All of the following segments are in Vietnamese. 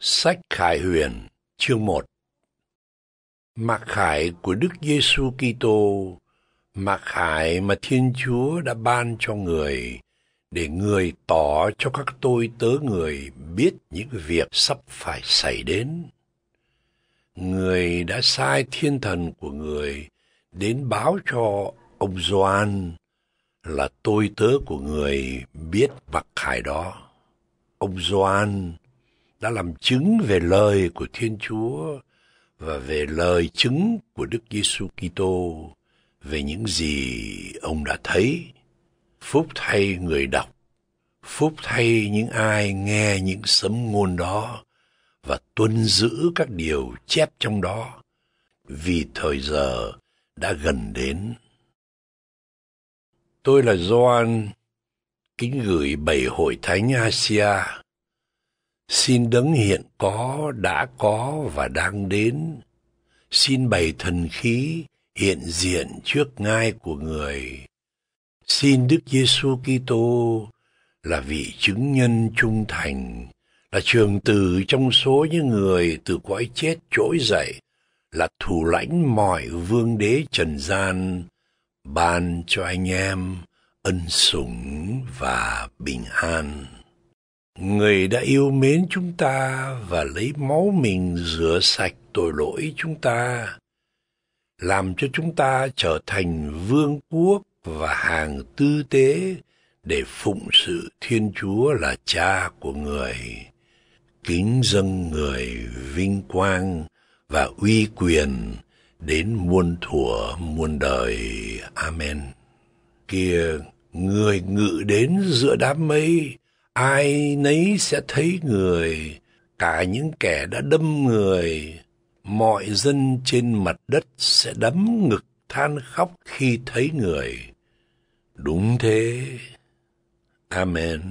Sách Khải Huyền, chương 1 Mặc khải của Đức Giêsu Kitô, mặc khải mà Thiên Chúa đã ban cho người, để người tỏ cho các tôi tớ người biết những việc sắp phải xảy đến. Người đã sai thiên thần của người đến báo cho ông Doan là tôi tớ của người biết mặc khải đó. Ông Doan đã làm chứng về lời của Thiên Chúa và về lời chứng của Đức Giêsu Kitô về những gì ông đã thấy. Phúc thay người đọc, phúc thay những ai nghe những sấm ngôn đó và tuân giữ các điều chép trong đó, vì thời giờ đã gần đến. Tôi là Doan, kính gửi bảy hội thánh Asia Xin đấng hiện có, đã có và đang đến. Xin bày thần khí hiện diện trước ngai của người. Xin Đức Giêsu Kitô là vị chứng nhân trung thành, là trường tử trong số những người từ cõi chết trỗi dậy, là thủ lãnh mọi vương đế trần gian, ban cho anh em ân sủng và bình an. Người đã yêu mến chúng ta và lấy máu mình rửa sạch tội lỗi chúng ta, làm cho chúng ta trở thành vương quốc và hàng tư tế để phụng sự Thiên Chúa là cha của người, kính dâng người vinh quang và uy quyền đến muôn thuở muôn đời. Amen. Kia, người ngự đến giữa đám mây, ai nấy sẽ thấy người, cả những kẻ đã đâm người, mọi dân trên mặt đất sẽ đấm ngực than khóc khi thấy người. Đúng thế. Amen.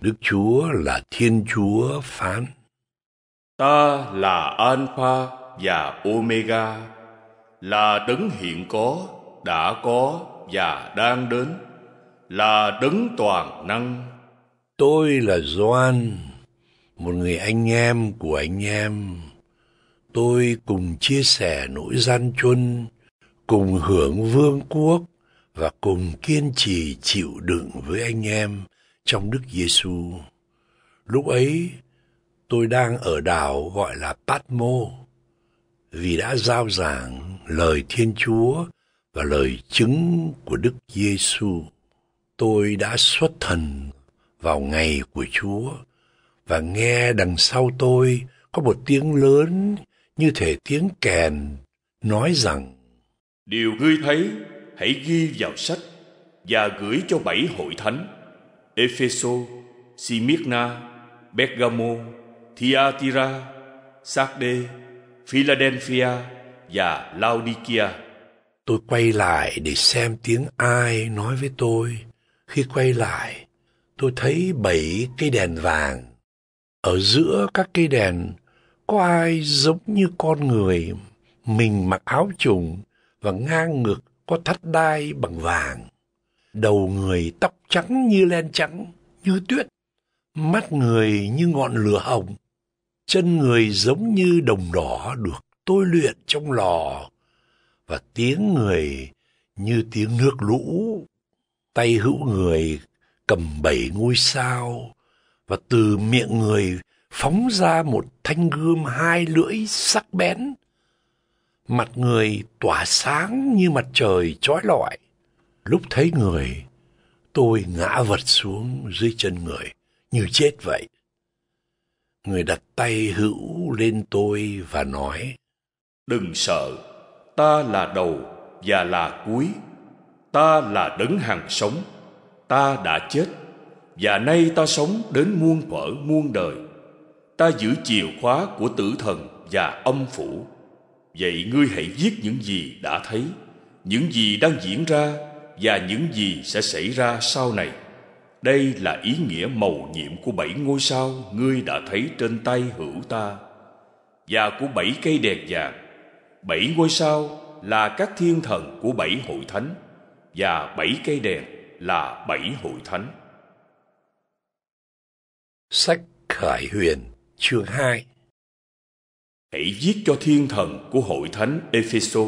Đức Chúa là Thiên Chúa phán. Ta là Alpha và Omega, là đấng hiện có, đã có và đang đến, là đấng toàn năng Tôi là Doan, một người anh em của anh em. Tôi cùng chia sẻ nỗi gian truân, cùng hưởng vương quốc và cùng kiên trì chịu đựng với anh em trong Đức Giêsu. Lúc ấy, tôi đang ở đảo gọi là Patmo vì đã giao giảng lời Thiên Chúa và lời chứng của Đức Giêsu. Tôi đã xuất thần vào ngày của Chúa và nghe đằng sau tôi có một tiếng lớn như thể tiếng kèn nói rằng Điều ngươi thấy hãy ghi vào sách và gửi cho bảy hội thánh Epheso, Smyrna, Bergamo, Thyatira, Sardê, Philadelphia và Laodicea. Tôi quay lại để xem tiếng ai nói với tôi. Khi quay lại, tôi thấy bảy cây đèn vàng. Ở giữa các cây đèn có ai giống như con người, mình mặc áo trùng và ngang ngực có thắt đai bằng vàng. Đầu người tóc trắng như len trắng, như tuyết. Mắt người như ngọn lửa hồng. Chân người giống như đồng đỏ được tôi luyện trong lò. Và tiếng người như tiếng nước lũ. Tay hữu người cầm bảy ngôi sao và từ miệng người phóng ra một thanh gươm hai lưỡi sắc bén. Mặt người tỏa sáng như mặt trời chói lọi. Lúc thấy người, tôi ngã vật xuống dưới chân người, như chết vậy. Người đặt tay hữu lên tôi và nói, Đừng sợ, ta là đầu và là cuối, ta là đấng hàng sống ta đã chết và nay ta sống đến muôn thuở muôn đời ta giữ chìa khóa của tử thần và âm phủ vậy ngươi hãy viết những gì đã thấy những gì đang diễn ra và những gì sẽ xảy ra sau này đây là ý nghĩa màu nhiệm của bảy ngôi sao ngươi đã thấy trên tay hữu ta và của bảy cây đèn vàng bảy ngôi sao là các thiên thần của bảy hội thánh và bảy cây đèn là bảy hội thánh. Sách Khải Huyền, chương 2 Hãy viết cho thiên thần của hội thánh Epheso.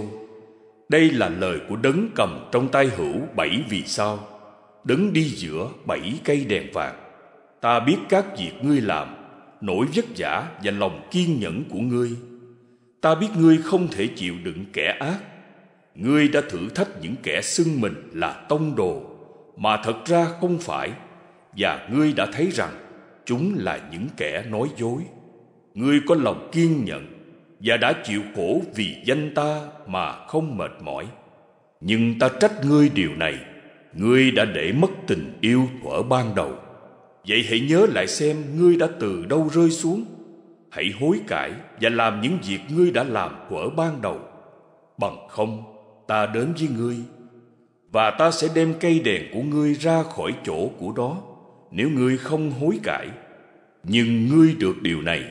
Đây là lời của đấng cầm trong tay hữu bảy vì sao, đấng đi giữa bảy cây đèn vàng. Ta biết các việc ngươi làm, nỗi vất vả và lòng kiên nhẫn của ngươi. Ta biết ngươi không thể chịu đựng kẻ ác. Ngươi đã thử thách những kẻ xưng mình là tông đồ mà thật ra không phải và ngươi đã thấy rằng chúng là những kẻ nói dối ngươi có lòng kiên nhẫn và đã chịu khổ vì danh ta mà không mệt mỏi nhưng ta trách ngươi điều này ngươi đã để mất tình yêu thuở ban đầu vậy hãy nhớ lại xem ngươi đã từ đâu rơi xuống hãy hối cải và làm những việc ngươi đã làm thuở ban đầu bằng không ta đến với ngươi và ta sẽ đem cây đèn của ngươi ra khỏi chỗ của đó nếu ngươi không hối cải nhưng ngươi được điều này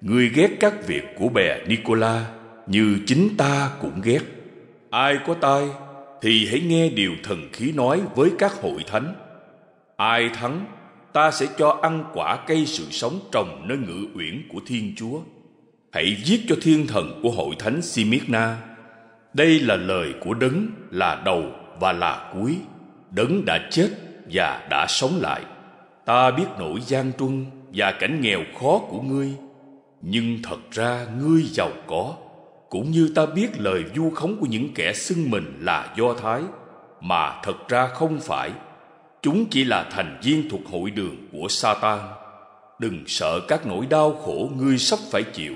ngươi ghét các việc của bè nicola như chính ta cũng ghét ai có tai thì hãy nghe điều thần khí nói với các hội thánh ai thắng ta sẽ cho ăn quả cây sự sống trồng nơi ngự uyển của thiên chúa hãy giết cho thiên thần của hội thánh simicna đây là lời của đấng là đầu và là cuối đấng đã chết và đã sống lại ta biết nỗi gian truân và cảnh nghèo khó của ngươi nhưng thật ra ngươi giàu có cũng như ta biết lời vu khống của những kẻ xưng mình là do thái mà thật ra không phải chúng chỉ là thành viên thuộc hội đường của satan đừng sợ các nỗi đau khổ ngươi sắp phải chịu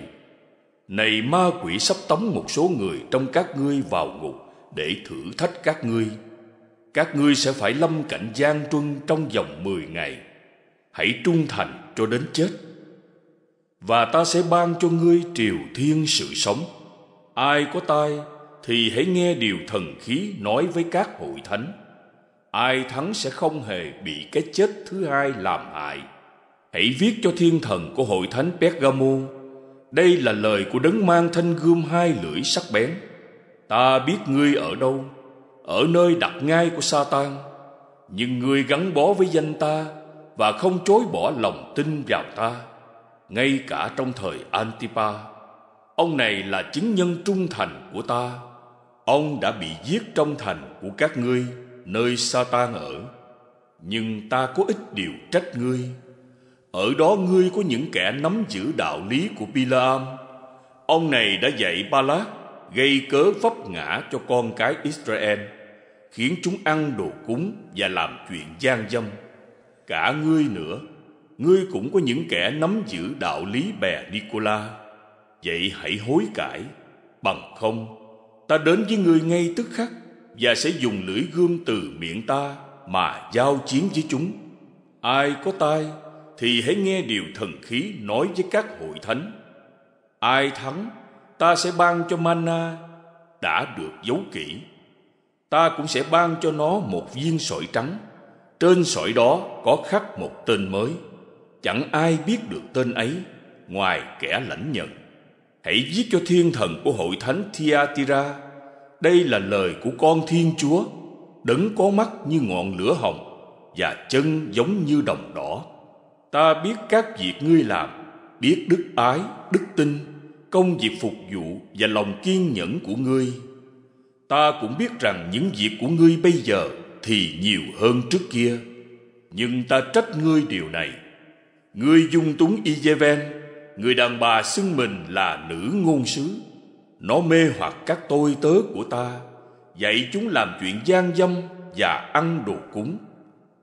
này ma quỷ sắp tống một số người trong các ngươi vào ngục để thử thách các ngươi các ngươi sẽ phải lâm cảnh gian truân trong vòng mười ngày hãy trung thành cho đến chết và ta sẽ ban cho ngươi triều thiên sự sống ai có tai thì hãy nghe điều thần khí nói với các hội thánh ai thắng sẽ không hề bị cái chết thứ hai làm hại hãy viết cho thiên thần của hội thánh pergamon đây là lời của đấng mang thanh gươm hai lưỡi sắc bén Ta biết ngươi ở đâu Ở nơi đặt ngai của Satan Nhưng ngươi gắn bó với danh ta Và không chối bỏ lòng tin vào ta Ngay cả trong thời Antipa Ông này là chứng nhân trung thành của ta Ông đã bị giết trong thành của các ngươi Nơi Satan ở Nhưng ta có ít điều trách ngươi Ở đó ngươi có những kẻ nắm giữ đạo lý của Pilaam Ông này đã dạy ba Balak gây cớ vấp ngã cho con cái Israel, khiến chúng ăn đồ cúng và làm chuyện gian dâm. Cả ngươi nữa, ngươi cũng có những kẻ nắm giữ đạo lý bè Nicola. Vậy hãy hối cải, bằng không, ta đến với ngươi ngay tức khắc và sẽ dùng lưỡi gươm từ miệng ta mà giao chiến với chúng. Ai có tai thì hãy nghe điều thần khí nói với các hội thánh. Ai thắng ta sẽ ban cho mana đã được giấu kỹ ta cũng sẽ ban cho nó một viên sỏi trắng trên sỏi đó có khắc một tên mới chẳng ai biết được tên ấy ngoài kẻ lãnh nhận hãy viết cho thiên thần của hội thánh Thyatira đây là lời của con thiên chúa đấng có mắt như ngọn lửa hồng và chân giống như đồng đỏ ta biết các việc ngươi làm biết đức ái đức tin công việc phục vụ và lòng kiên nhẫn của ngươi ta cũng biết rằng những việc của ngươi bây giờ thì nhiều hơn trước kia nhưng ta trách ngươi điều này ngươi dung túng Ijeven người đàn bà xưng mình là nữ ngôn sứ nó mê hoặc các tôi tớ của ta dạy chúng làm chuyện gian dâm và ăn đồ cúng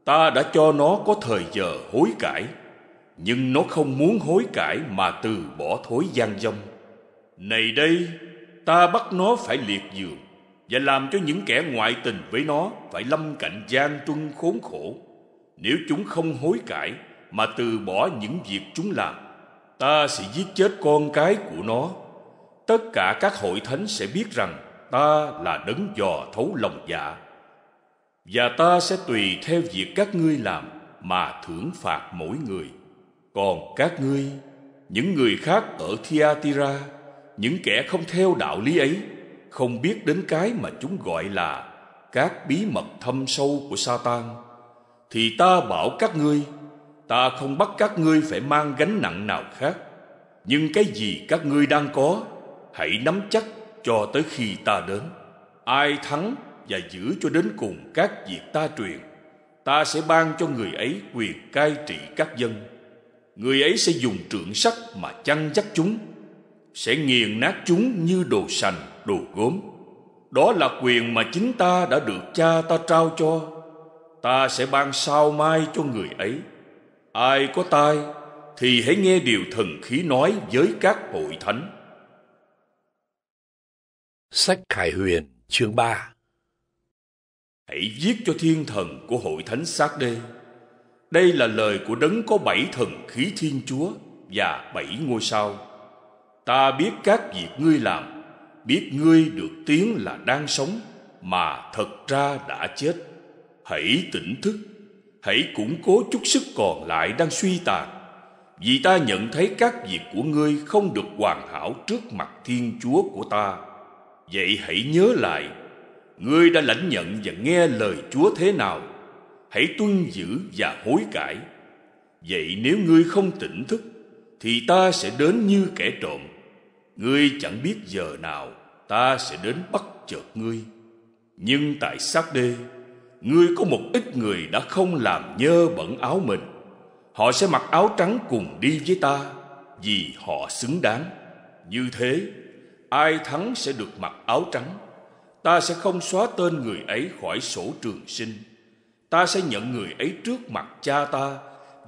ta đã cho nó có thời giờ hối cải nhưng nó không muốn hối cải mà từ bỏ thối gian dâm này đây, ta bắt nó phải liệt giường và làm cho những kẻ ngoại tình với nó phải lâm cạnh gian truân khốn khổ. Nếu chúng không hối cải mà từ bỏ những việc chúng làm, ta sẽ giết chết con cái của nó. Tất cả các hội thánh sẽ biết rằng ta là đấng dò thấu lòng dạ. Và ta sẽ tùy theo việc các ngươi làm mà thưởng phạt mỗi người. Còn các ngươi, những người khác ở Thiatira, những kẻ không theo đạo lý ấy không biết đến cái mà chúng gọi là các bí mật thâm sâu của Satan thì ta bảo các ngươi ta không bắt các ngươi phải mang gánh nặng nào khác nhưng cái gì các ngươi đang có hãy nắm chắc cho tới khi ta đến ai thắng và giữ cho đến cùng các việc ta truyền ta sẽ ban cho người ấy quyền cai trị các dân người ấy sẽ dùng trượng sắt mà chăn dắt chúng sẽ nghiền nát chúng như đồ sành, đồ gốm. Đó là quyền mà chính ta đã được cha ta trao cho. Ta sẽ ban sao mai cho người ấy. Ai có tai thì hãy nghe điều thần khí nói với các hội thánh. Sách Khải Huyền chương 3 Hãy viết cho thiên thần của hội thánh xác đê. Đây là lời của đấng có bảy thần khí thiên chúa và bảy ngôi sao Ta biết các việc ngươi làm, biết ngươi được tiếng là đang sống, mà thật ra đã chết. Hãy tỉnh thức, hãy củng cố chút sức còn lại đang suy tàn. Vì ta nhận thấy các việc của ngươi không được hoàn hảo trước mặt Thiên Chúa của ta. Vậy hãy nhớ lại, ngươi đã lãnh nhận và nghe lời Chúa thế nào. Hãy tuân giữ và hối cải. Vậy nếu ngươi không tỉnh thức, thì ta sẽ đến như kẻ trộm Ngươi chẳng biết giờ nào ta sẽ đến bắt chợt ngươi. Nhưng tại sát đê, ngươi có một ít người đã không làm nhơ bẩn áo mình. Họ sẽ mặc áo trắng cùng đi với ta vì họ xứng đáng. Như thế, ai thắng sẽ được mặc áo trắng. Ta sẽ không xóa tên người ấy khỏi sổ trường sinh. Ta sẽ nhận người ấy trước mặt cha ta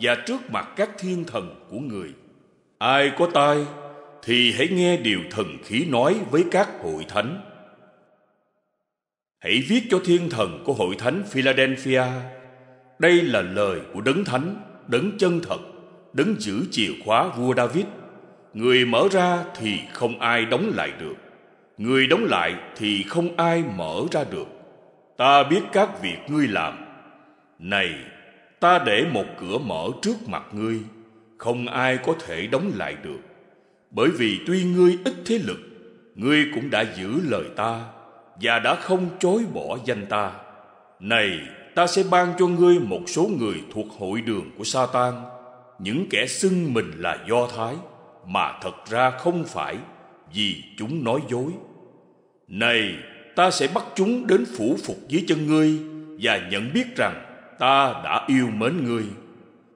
và trước mặt các thiên thần của người. Ai có tai thì hãy nghe điều thần khí nói với các hội thánh. Hãy viết cho thiên thần của hội thánh Philadelphia. Đây là lời của đấng thánh, đấng chân thật, đấng giữ chìa khóa vua David. Người mở ra thì không ai đóng lại được. Người đóng lại thì không ai mở ra được. Ta biết các việc ngươi làm. Này, ta để một cửa mở trước mặt ngươi, không ai có thể đóng lại được bởi vì tuy ngươi ít thế lực, ngươi cũng đã giữ lời ta và đã không chối bỏ danh ta. Này, ta sẽ ban cho ngươi một số người thuộc hội đường của sa tan những kẻ xưng mình là Do Thái mà thật ra không phải vì chúng nói dối. Này, ta sẽ bắt chúng đến phủ phục dưới chân ngươi và nhận biết rằng ta đã yêu mến ngươi.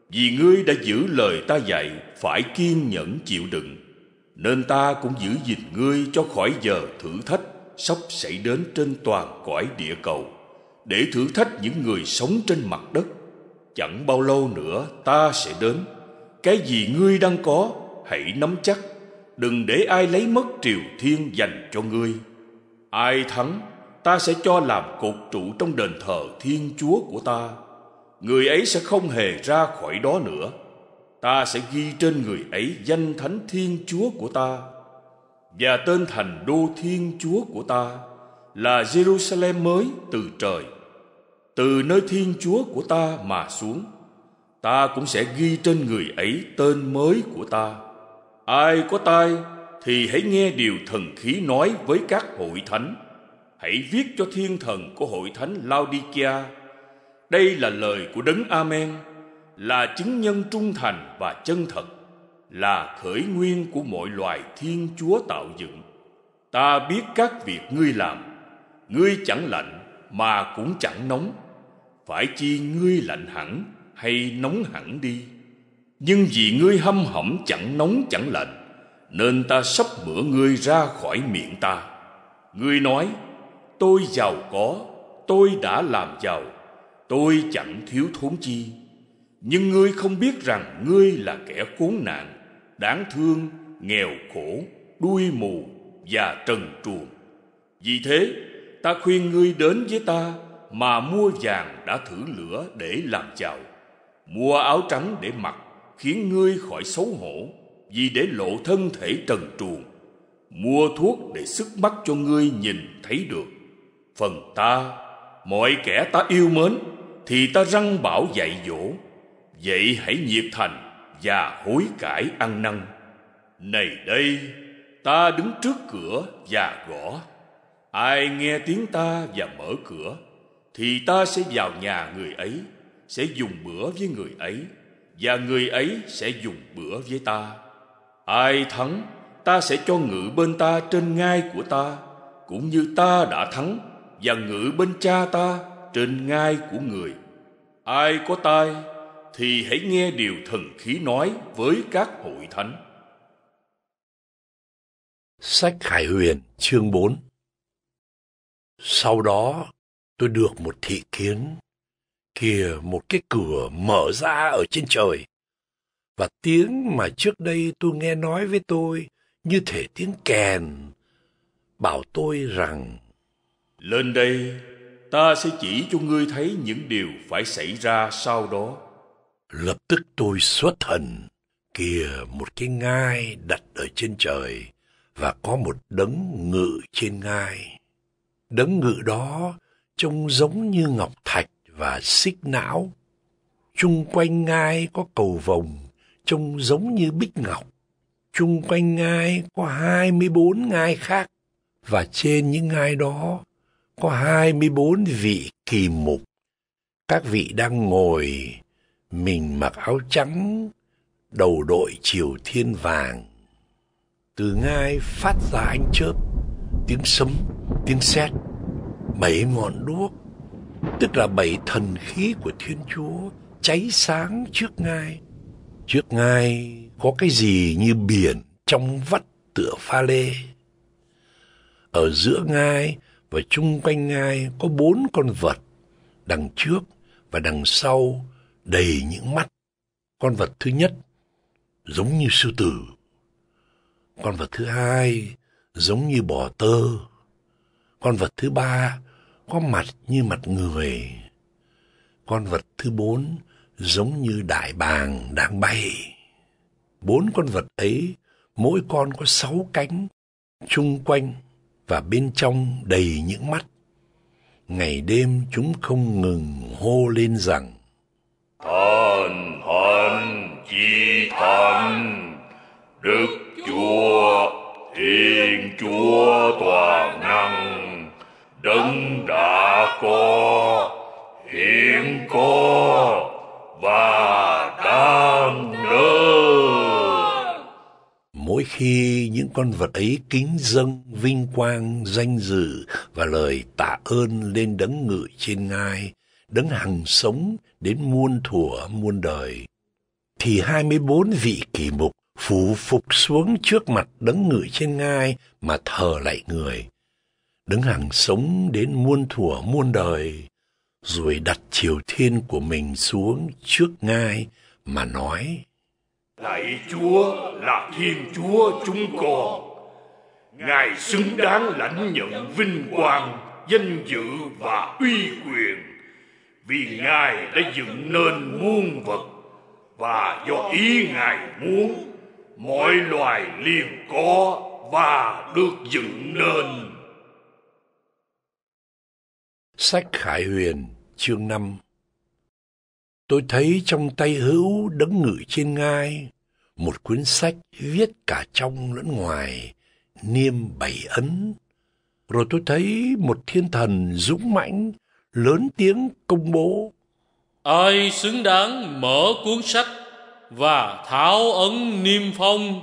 Vì ngươi đã giữ lời ta dạy phải kiên nhẫn chịu đựng nên ta cũng giữ gìn ngươi cho khỏi giờ thử thách sắp xảy đến trên toàn cõi địa cầu để thử thách những người sống trên mặt đất chẳng bao lâu nữa ta sẽ đến cái gì ngươi đang có hãy nắm chắc đừng để ai lấy mất triều thiên dành cho ngươi ai thắng ta sẽ cho làm cột trụ trong đền thờ thiên chúa của ta người ấy sẽ không hề ra khỏi đó nữa ta sẽ ghi trên người ấy danh thánh thiên chúa của ta và tên thành đô thiên chúa của ta là Jerusalem mới từ trời từ nơi thiên chúa của ta mà xuống ta cũng sẽ ghi trên người ấy tên mới của ta ai có tai thì hãy nghe điều thần khí nói với các hội thánh hãy viết cho thiên thần của hội thánh Laodikia. đây là lời của đấng Amen là chứng nhân trung thành và chân thật là khởi nguyên của mọi loài thiên chúa tạo dựng ta biết các việc ngươi làm ngươi chẳng lạnh mà cũng chẳng nóng phải chi ngươi lạnh hẳn hay nóng hẳn đi nhưng vì ngươi hâm hẩm chẳng nóng chẳng lạnh nên ta sắp mửa ngươi ra khỏi miệng ta ngươi nói tôi giàu có tôi đã làm giàu tôi chẳng thiếu thốn chi nhưng ngươi không biết rằng ngươi là kẻ khốn nạn, đáng thương, nghèo khổ, đuôi mù và trần truồng. Vì thế, ta khuyên ngươi đến với ta mà mua vàng đã thử lửa để làm chào, mua áo trắng để mặc khiến ngươi khỏi xấu hổ vì để lộ thân thể trần truồng, mua thuốc để sức mắt cho ngươi nhìn thấy được. Phần ta, mọi kẻ ta yêu mến thì ta răng bảo dạy dỗ Vậy hãy nhiệt thành và hối cải ăn năn. Này đây, ta đứng trước cửa và gõ. Ai nghe tiếng ta và mở cửa, thì ta sẽ vào nhà người ấy, sẽ dùng bữa với người ấy, và người ấy sẽ dùng bữa với ta. Ai thắng, ta sẽ cho ngự bên ta trên ngai của ta, cũng như ta đã thắng và ngự bên cha ta trên ngai của người. Ai có tai thì hãy nghe điều thần khí nói với các hội thánh. Sách Khải Huyền chương 4 Sau đó tôi được một thị kiến, kìa một cái cửa mở ra ở trên trời. Và tiếng mà trước đây tôi nghe nói với tôi như thể tiếng kèn, bảo tôi rằng Lên đây, ta sẽ chỉ cho ngươi thấy những điều phải xảy ra sau đó Lập tức tôi xuất thần, kìa một cái ngai đặt ở trên trời và có một đấng ngự trên ngai. Đấng ngự đó trông giống như ngọc thạch và xích não. chung quanh ngai có cầu vồng, trông giống như bích ngọc. chung quanh ngai có hai mươi bốn ngai khác, và trên những ngai đó có hai mươi bốn vị kỳ mục. Các vị đang ngồi mình mặc áo trắng, đầu đội triều thiên vàng. Từ ngai phát ra ánh chớp, tiếng sấm, tiếng sét, bảy ngọn đuốc, tức là bảy thần khí của Thiên Chúa cháy sáng trước ngai. Trước ngai có cái gì như biển trong vắt tựa pha lê. Ở giữa ngai và chung quanh ngai có bốn con vật, đằng trước và đằng sau đầy những mắt. Con vật thứ nhất giống như sư tử. Con vật thứ hai giống như bò tơ. Con vật thứ ba có mặt như mặt người. Con vật thứ bốn giống như đại bàng đang bay. Bốn con vật ấy, mỗi con có sáu cánh, chung quanh và bên trong đầy những mắt. Ngày đêm chúng không ngừng hô lên rằng thần hạnh chi thần đức chúa thiên chúa toàn năng đấng đã có hiện có và đang nơ mỗi khi những con vật ấy kính dâng vinh quang danh dự và lời tạ ơn lên đấng ngự trên ngai đấng hằng sống đến muôn thuở muôn đời. Thì hai mươi bốn vị kỳ mục phủ phục xuống trước mặt đấng ngự trên ngai mà thờ lại người. Đấng hằng sống đến muôn thuở muôn đời, rồi đặt triều thiên của mình xuống trước ngai mà nói. Lạy Chúa là Thiên Chúa chúng con. Ngài xứng đáng lãnh nhận vinh quang, danh dự và uy quyền vì ngài đã dựng nên muôn vật và do ý ngài muốn mọi loài liền có và được dựng nên sách khải huyền chương năm. tôi thấy trong tay hữu đấng ngự trên ngai một quyển sách viết cả trong lẫn ngoài niêm bảy ấn rồi tôi thấy một thiên thần dũng mãnh lớn tiếng công bố ai xứng đáng mở cuốn sách và tháo ấn niêm phong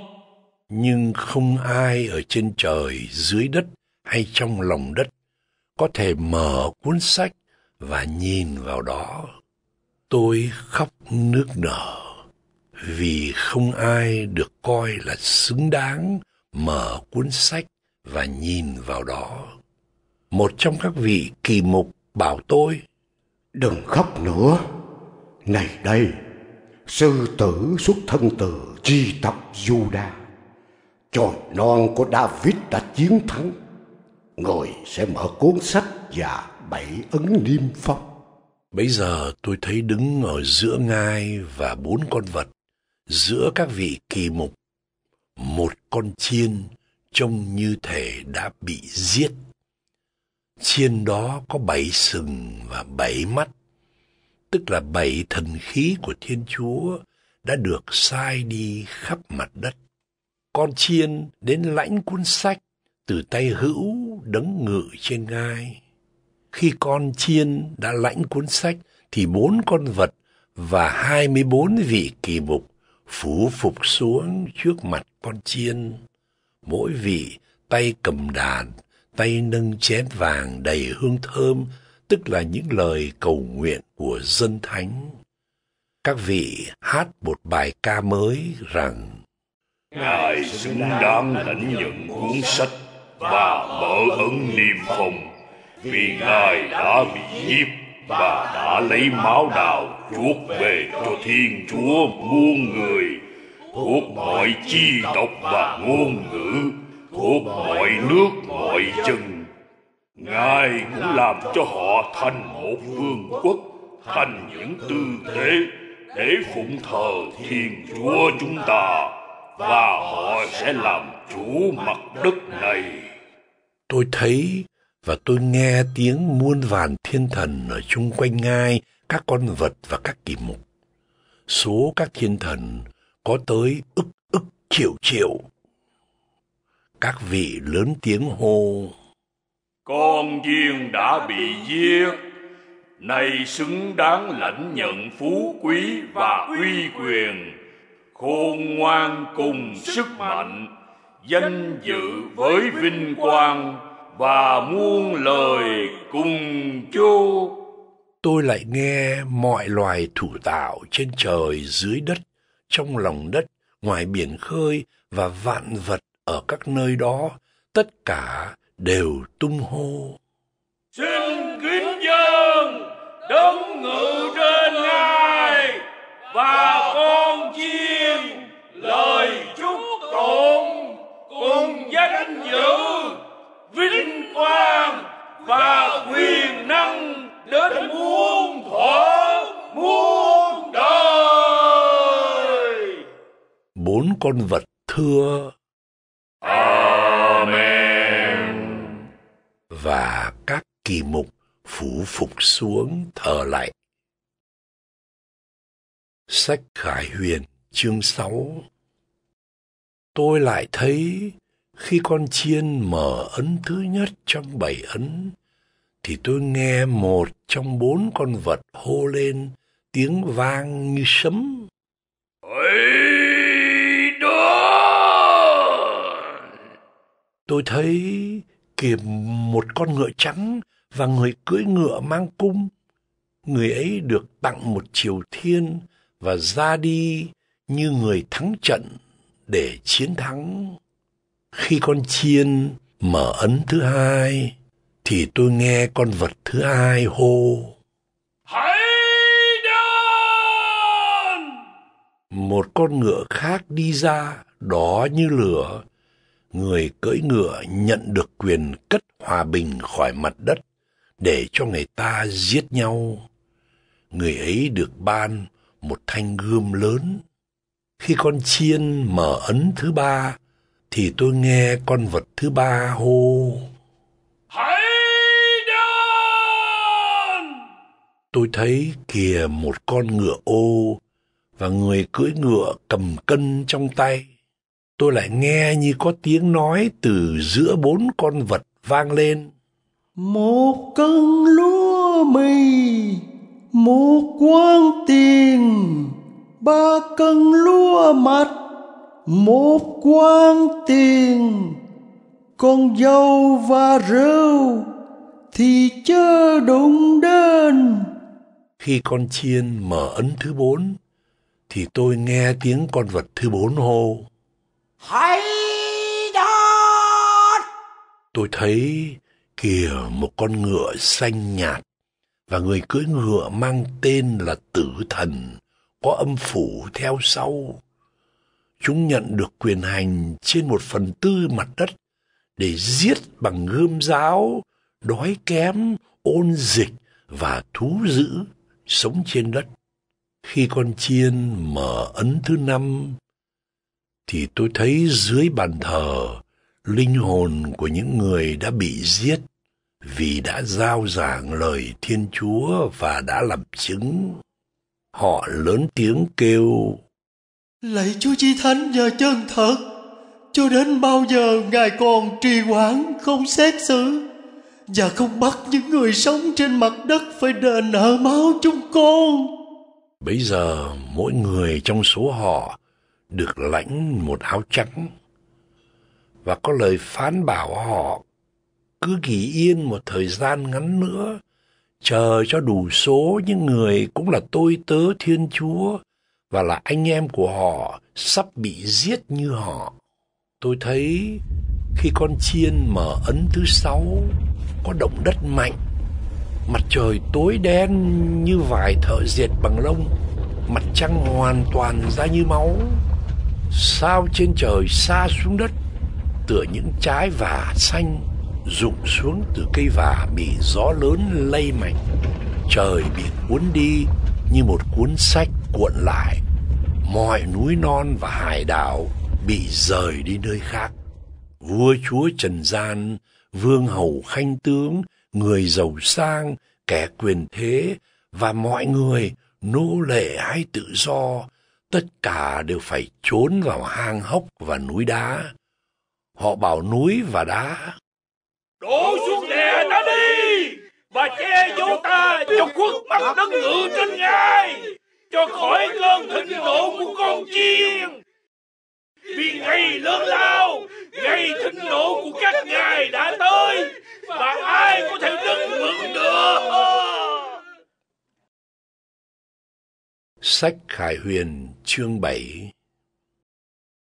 nhưng không ai ở trên trời dưới đất hay trong lòng đất có thể mở cuốn sách và nhìn vào đó tôi khóc nước nở vì không ai được coi là xứng đáng mở cuốn sách và nhìn vào đó một trong các vị kỳ mục bảo tôi Đừng khóc nữa Này đây Sư tử xuất thân từ chi tộc Juda Trồi non của David đã chiến thắng Người sẽ mở cuốn sách và bảy ấn niêm phong Bây giờ tôi thấy đứng ở giữa ngai và bốn con vật Giữa các vị kỳ mục Một con chiên trông như thể đã bị giết Xiên đó có bảy sừng và bảy mắt, tức là bảy thần khí của Thiên Chúa đã được sai đi khắp mặt đất. Con chiên đến lãnh cuốn sách từ tay hữu đấng ngự trên ngai. Khi con chiên đã lãnh cuốn sách thì bốn con vật và hai mươi bốn vị kỳ mục phủ phục xuống trước mặt con chiên. Mỗi vị tay cầm đàn, tay nâng chén vàng đầy hương thơm, tức là những lời cầu nguyện của dân thánh. Các vị hát một bài ca mới rằng Ngài xứng đáng lãnh nhận cuốn sách và mở ấn niềm phòng vì Ngài đã bị giết và đã lấy máu đào chuốc về cho Thiên Chúa muôn người, thuộc mọi chi tộc và ngôn ngữ của mọi nước mọi dân ngài cũng làm cho họ thành một vương quốc thành những tư tế để phụng thờ thiên chúa chúng ta và họ sẽ làm chủ mặt đất này tôi thấy và tôi nghe tiếng muôn vàn thiên thần ở chung quanh ngai các con vật và các kỳ mục số các thiên thần có tới ức ức triệu triệu các vị lớn tiếng hô. Con viên đã bị giết, nay xứng đáng lãnh nhận phú quý và uy quyền, khôn ngoan cùng sức mạnh, danh dự với vinh quang và muôn lời cùng chốt tôi lại nghe mọi loài thủ tạo trên trời dưới đất, trong lòng đất, ngoài biển khơi và vạn vật ở các nơi đó, tất cả đều tung hô. Xin kính dân đấng ngự trên ngai và con chiên lời chúc tụng cùng danh dự vinh quang và quyền năng đến muôn thuở muôn đời bốn con vật thưa và các kỳ mục phủ phục xuống thờ lại. Sách Khải Huyền chương 6 Tôi lại thấy khi con chiên mở ấn thứ nhất trong bảy ấn, thì tôi nghe một trong bốn con vật hô lên tiếng vang như sấm. Ôi Tôi thấy kìa một con ngựa trắng và người cưỡi ngựa mang cung. Người ấy được tặng một triều thiên và ra đi như người thắng trận để chiến thắng. Khi con chiên mở ấn thứ hai, thì tôi nghe con vật thứ hai hô. Hãy đàn! Một con ngựa khác đi ra, đỏ như lửa, người cưỡi ngựa nhận được quyền cất hòa bình khỏi mặt đất để cho người ta giết nhau. Người ấy được ban một thanh gươm lớn. Khi con chiên mở ấn thứ ba, thì tôi nghe con vật thứ ba hô. Hãy đơn! Tôi thấy kìa một con ngựa ô và người cưỡi ngựa cầm cân trong tay tôi lại nghe như có tiếng nói từ giữa bốn con vật vang lên. Một cân lúa mì, một quan tiền, ba cân lúa mạch, một quan tiền, con dâu và rượu thì chớ đụng đến. Khi con chiên mở ấn thứ bốn, thì tôi nghe tiếng con vật thứ bốn hô. Hãy đón! Tôi thấy kìa một con ngựa xanh nhạt và người cưỡi ngựa mang tên là tử thần có âm phủ theo sau. Chúng nhận được quyền hành trên một phần tư mặt đất để giết bằng gươm giáo, đói kém, ôn dịch và thú dữ sống trên đất. Khi con chiên mở ấn thứ năm, thì tôi thấy dưới bàn thờ linh hồn của những người đã bị giết vì đã giao giảng lời Thiên Chúa và đã làm chứng. Họ lớn tiếng kêu, Lạy Chúa Chi Thánh nhờ chân thật, cho đến bao giờ Ngài còn trì hoãn không xét xử và không bắt những người sống trên mặt đất phải đền nợ máu chúng con. Bây giờ mỗi người trong số họ được lãnh một áo trắng và có lời phán bảo họ cứ nghỉ yên một thời gian ngắn nữa chờ cho đủ số những người cũng là tôi tớ thiên chúa và là anh em của họ sắp bị giết như họ tôi thấy khi con chiên mở ấn thứ sáu có động đất mạnh mặt trời tối đen như vải thợ diệt bằng lông mặt trăng hoàn toàn ra như máu Sao trên trời xa xuống đất Tựa những trái vả xanh Rụng xuống từ cây vả bị gió lớn lây mạnh Trời bị cuốn đi như một cuốn sách cuộn lại Mọi núi non và hải đảo bị rời đi nơi khác Vua chúa trần gian, vương hầu khanh tướng Người giàu sang, kẻ quyền thế Và mọi người nô lệ hay tự do tất cả đều phải trốn vào hang hốc và núi đá. Họ bảo núi và đá. Đổ xuống đè ta đi, và che vô ta cho quốc mắt đất ngự trên ngai, cho khỏi cơn thịnh nộ của con chiên. Vì ngày lớn lao, ngày thịnh nộ của các ngài đã tới, và ai có thể đứng vững được. Sách Khải Huyền chương 7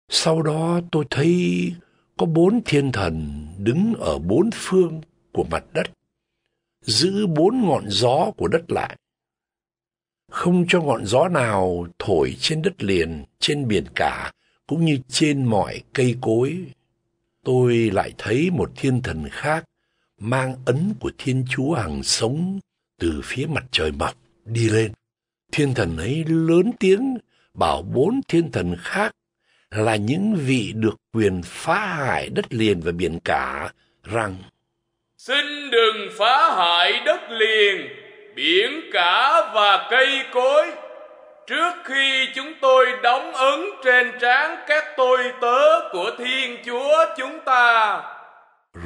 Sau đó tôi thấy có bốn thiên thần đứng ở bốn phương của mặt đất, giữ bốn ngọn gió của đất lại. Không cho ngọn gió nào thổi trên đất liền, trên biển cả, cũng như trên mọi cây cối. Tôi lại thấy một thiên thần khác mang ấn của Thiên Chúa hàng sống từ phía mặt trời mọc đi lên. Thiên thần ấy lớn tiếng bảo bốn thiên thần khác là những vị được quyền phá hại đất liền và biển cả rằng Xin đừng phá hại đất liền, biển cả và cây cối trước khi chúng tôi đóng ấn trên trán các tôi tớ của Thiên Chúa chúng ta.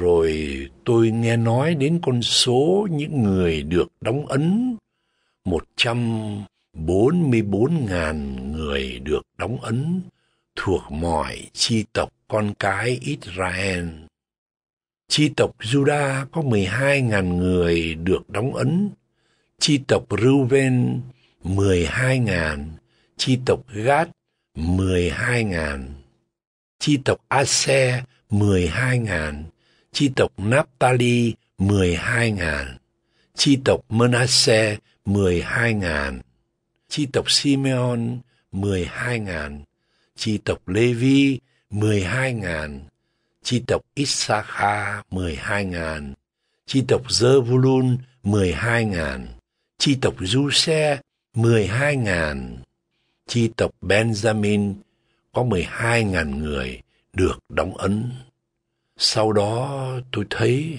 Rồi tôi nghe nói đến con số những người được đóng ấn một trăm bốn mươi bốn ngàn người được đóng ấn thuộc mọi chi tộc con cái Israel. Chi tộc Judah có 12.000 người được đóng ấn, chi tộc Reuven 12.000, chi tộc Gad 12.000, chi tộc Ase 12.000, chi tộc Naphtali 12.000, chi tộc Manasseh 12.000, chi tộc Simeon 12.000, chi tộc Lê Vi 12.000, chi tộc Issachar 12.000, chi tộc Zebulun 12.000, chi tộc Giuse 12.000, chi tộc Benjamin có 12.000 người được đóng ấn. Sau đó tôi thấy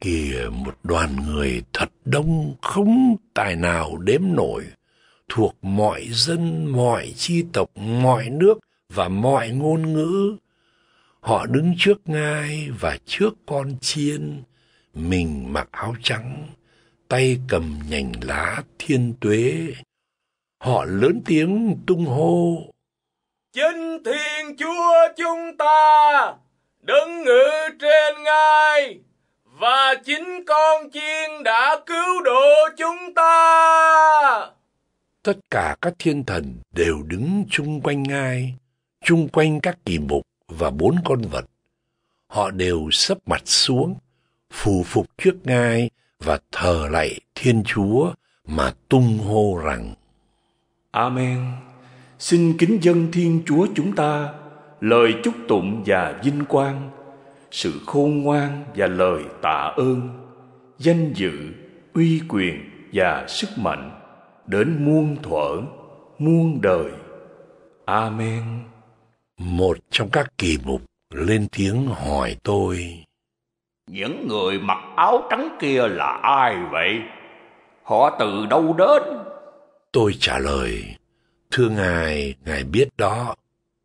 kìa một đoàn người thật đông không tài nào đếm nổi thuộc mọi dân, mọi chi tộc, mọi nước và mọi ngôn ngữ. Họ đứng trước ngai và trước con chiên, mình mặc áo trắng, tay cầm nhành lá thiên tuế. Họ lớn tiếng tung hô. Chính Thiên Chúa chúng ta đứng ngự trên ngai và chính con chiên đã cứu độ chúng ta tất cả các thiên thần đều đứng chung quanh ngai, chung quanh các kỳ mục và bốn con vật. Họ đều sấp mặt xuống, phù phục trước ngai và thờ lạy Thiên Chúa mà tung hô rằng Amen. Xin kính dân Thiên Chúa chúng ta lời chúc tụng và vinh quang, sự khôn ngoan và lời tạ ơn, danh dự, uy quyền và sức mạnh đến muôn thuở, muôn đời. Amen. Một trong các kỳ mục lên tiếng hỏi tôi. Những người mặc áo trắng kia là ai vậy? Họ từ đâu đến? Tôi trả lời, thưa ngài, ngài biết đó.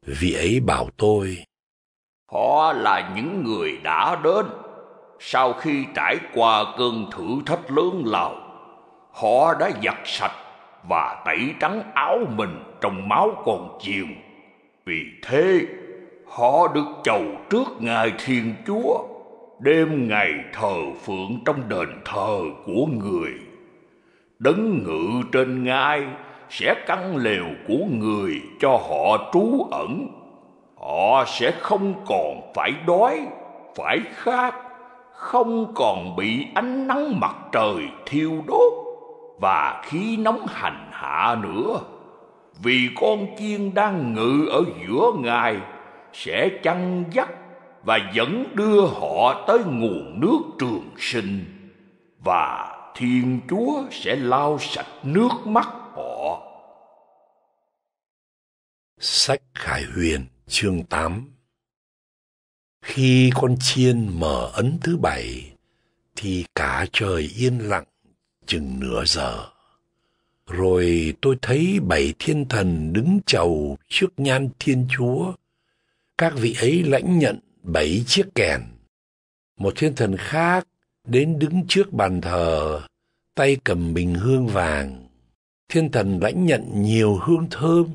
Vị ấy bảo tôi. Họ là những người đã đến sau khi trải qua cơn thử thách lớn lao. Họ đã giặt sạch và tẩy trắng áo mình trong máu còn chiều. Vì thế, họ được chầu trước Ngài Thiên Chúa, đêm ngày thờ phượng trong đền thờ của người. Đấng ngự trên ngai sẽ căn lều của người cho họ trú ẩn. Họ sẽ không còn phải đói, phải khát, không còn bị ánh nắng mặt trời thiêu đốt và khí nóng hành hạ nữa. Vì con chiên đang ngự ở giữa ngài sẽ chăn dắt và dẫn đưa họ tới nguồn nước trường sinh và Thiên Chúa sẽ lau sạch nước mắt họ. Sách Khải Huyền chương 8 Khi con chiên mở ấn thứ bảy thì cả trời yên lặng chừng nửa giờ. Rồi tôi thấy bảy thiên thần đứng chầu trước nhan thiên chúa. Các vị ấy lãnh nhận bảy chiếc kèn. Một thiên thần khác đến đứng trước bàn thờ, tay cầm bình hương vàng. Thiên thần lãnh nhận nhiều hương thơm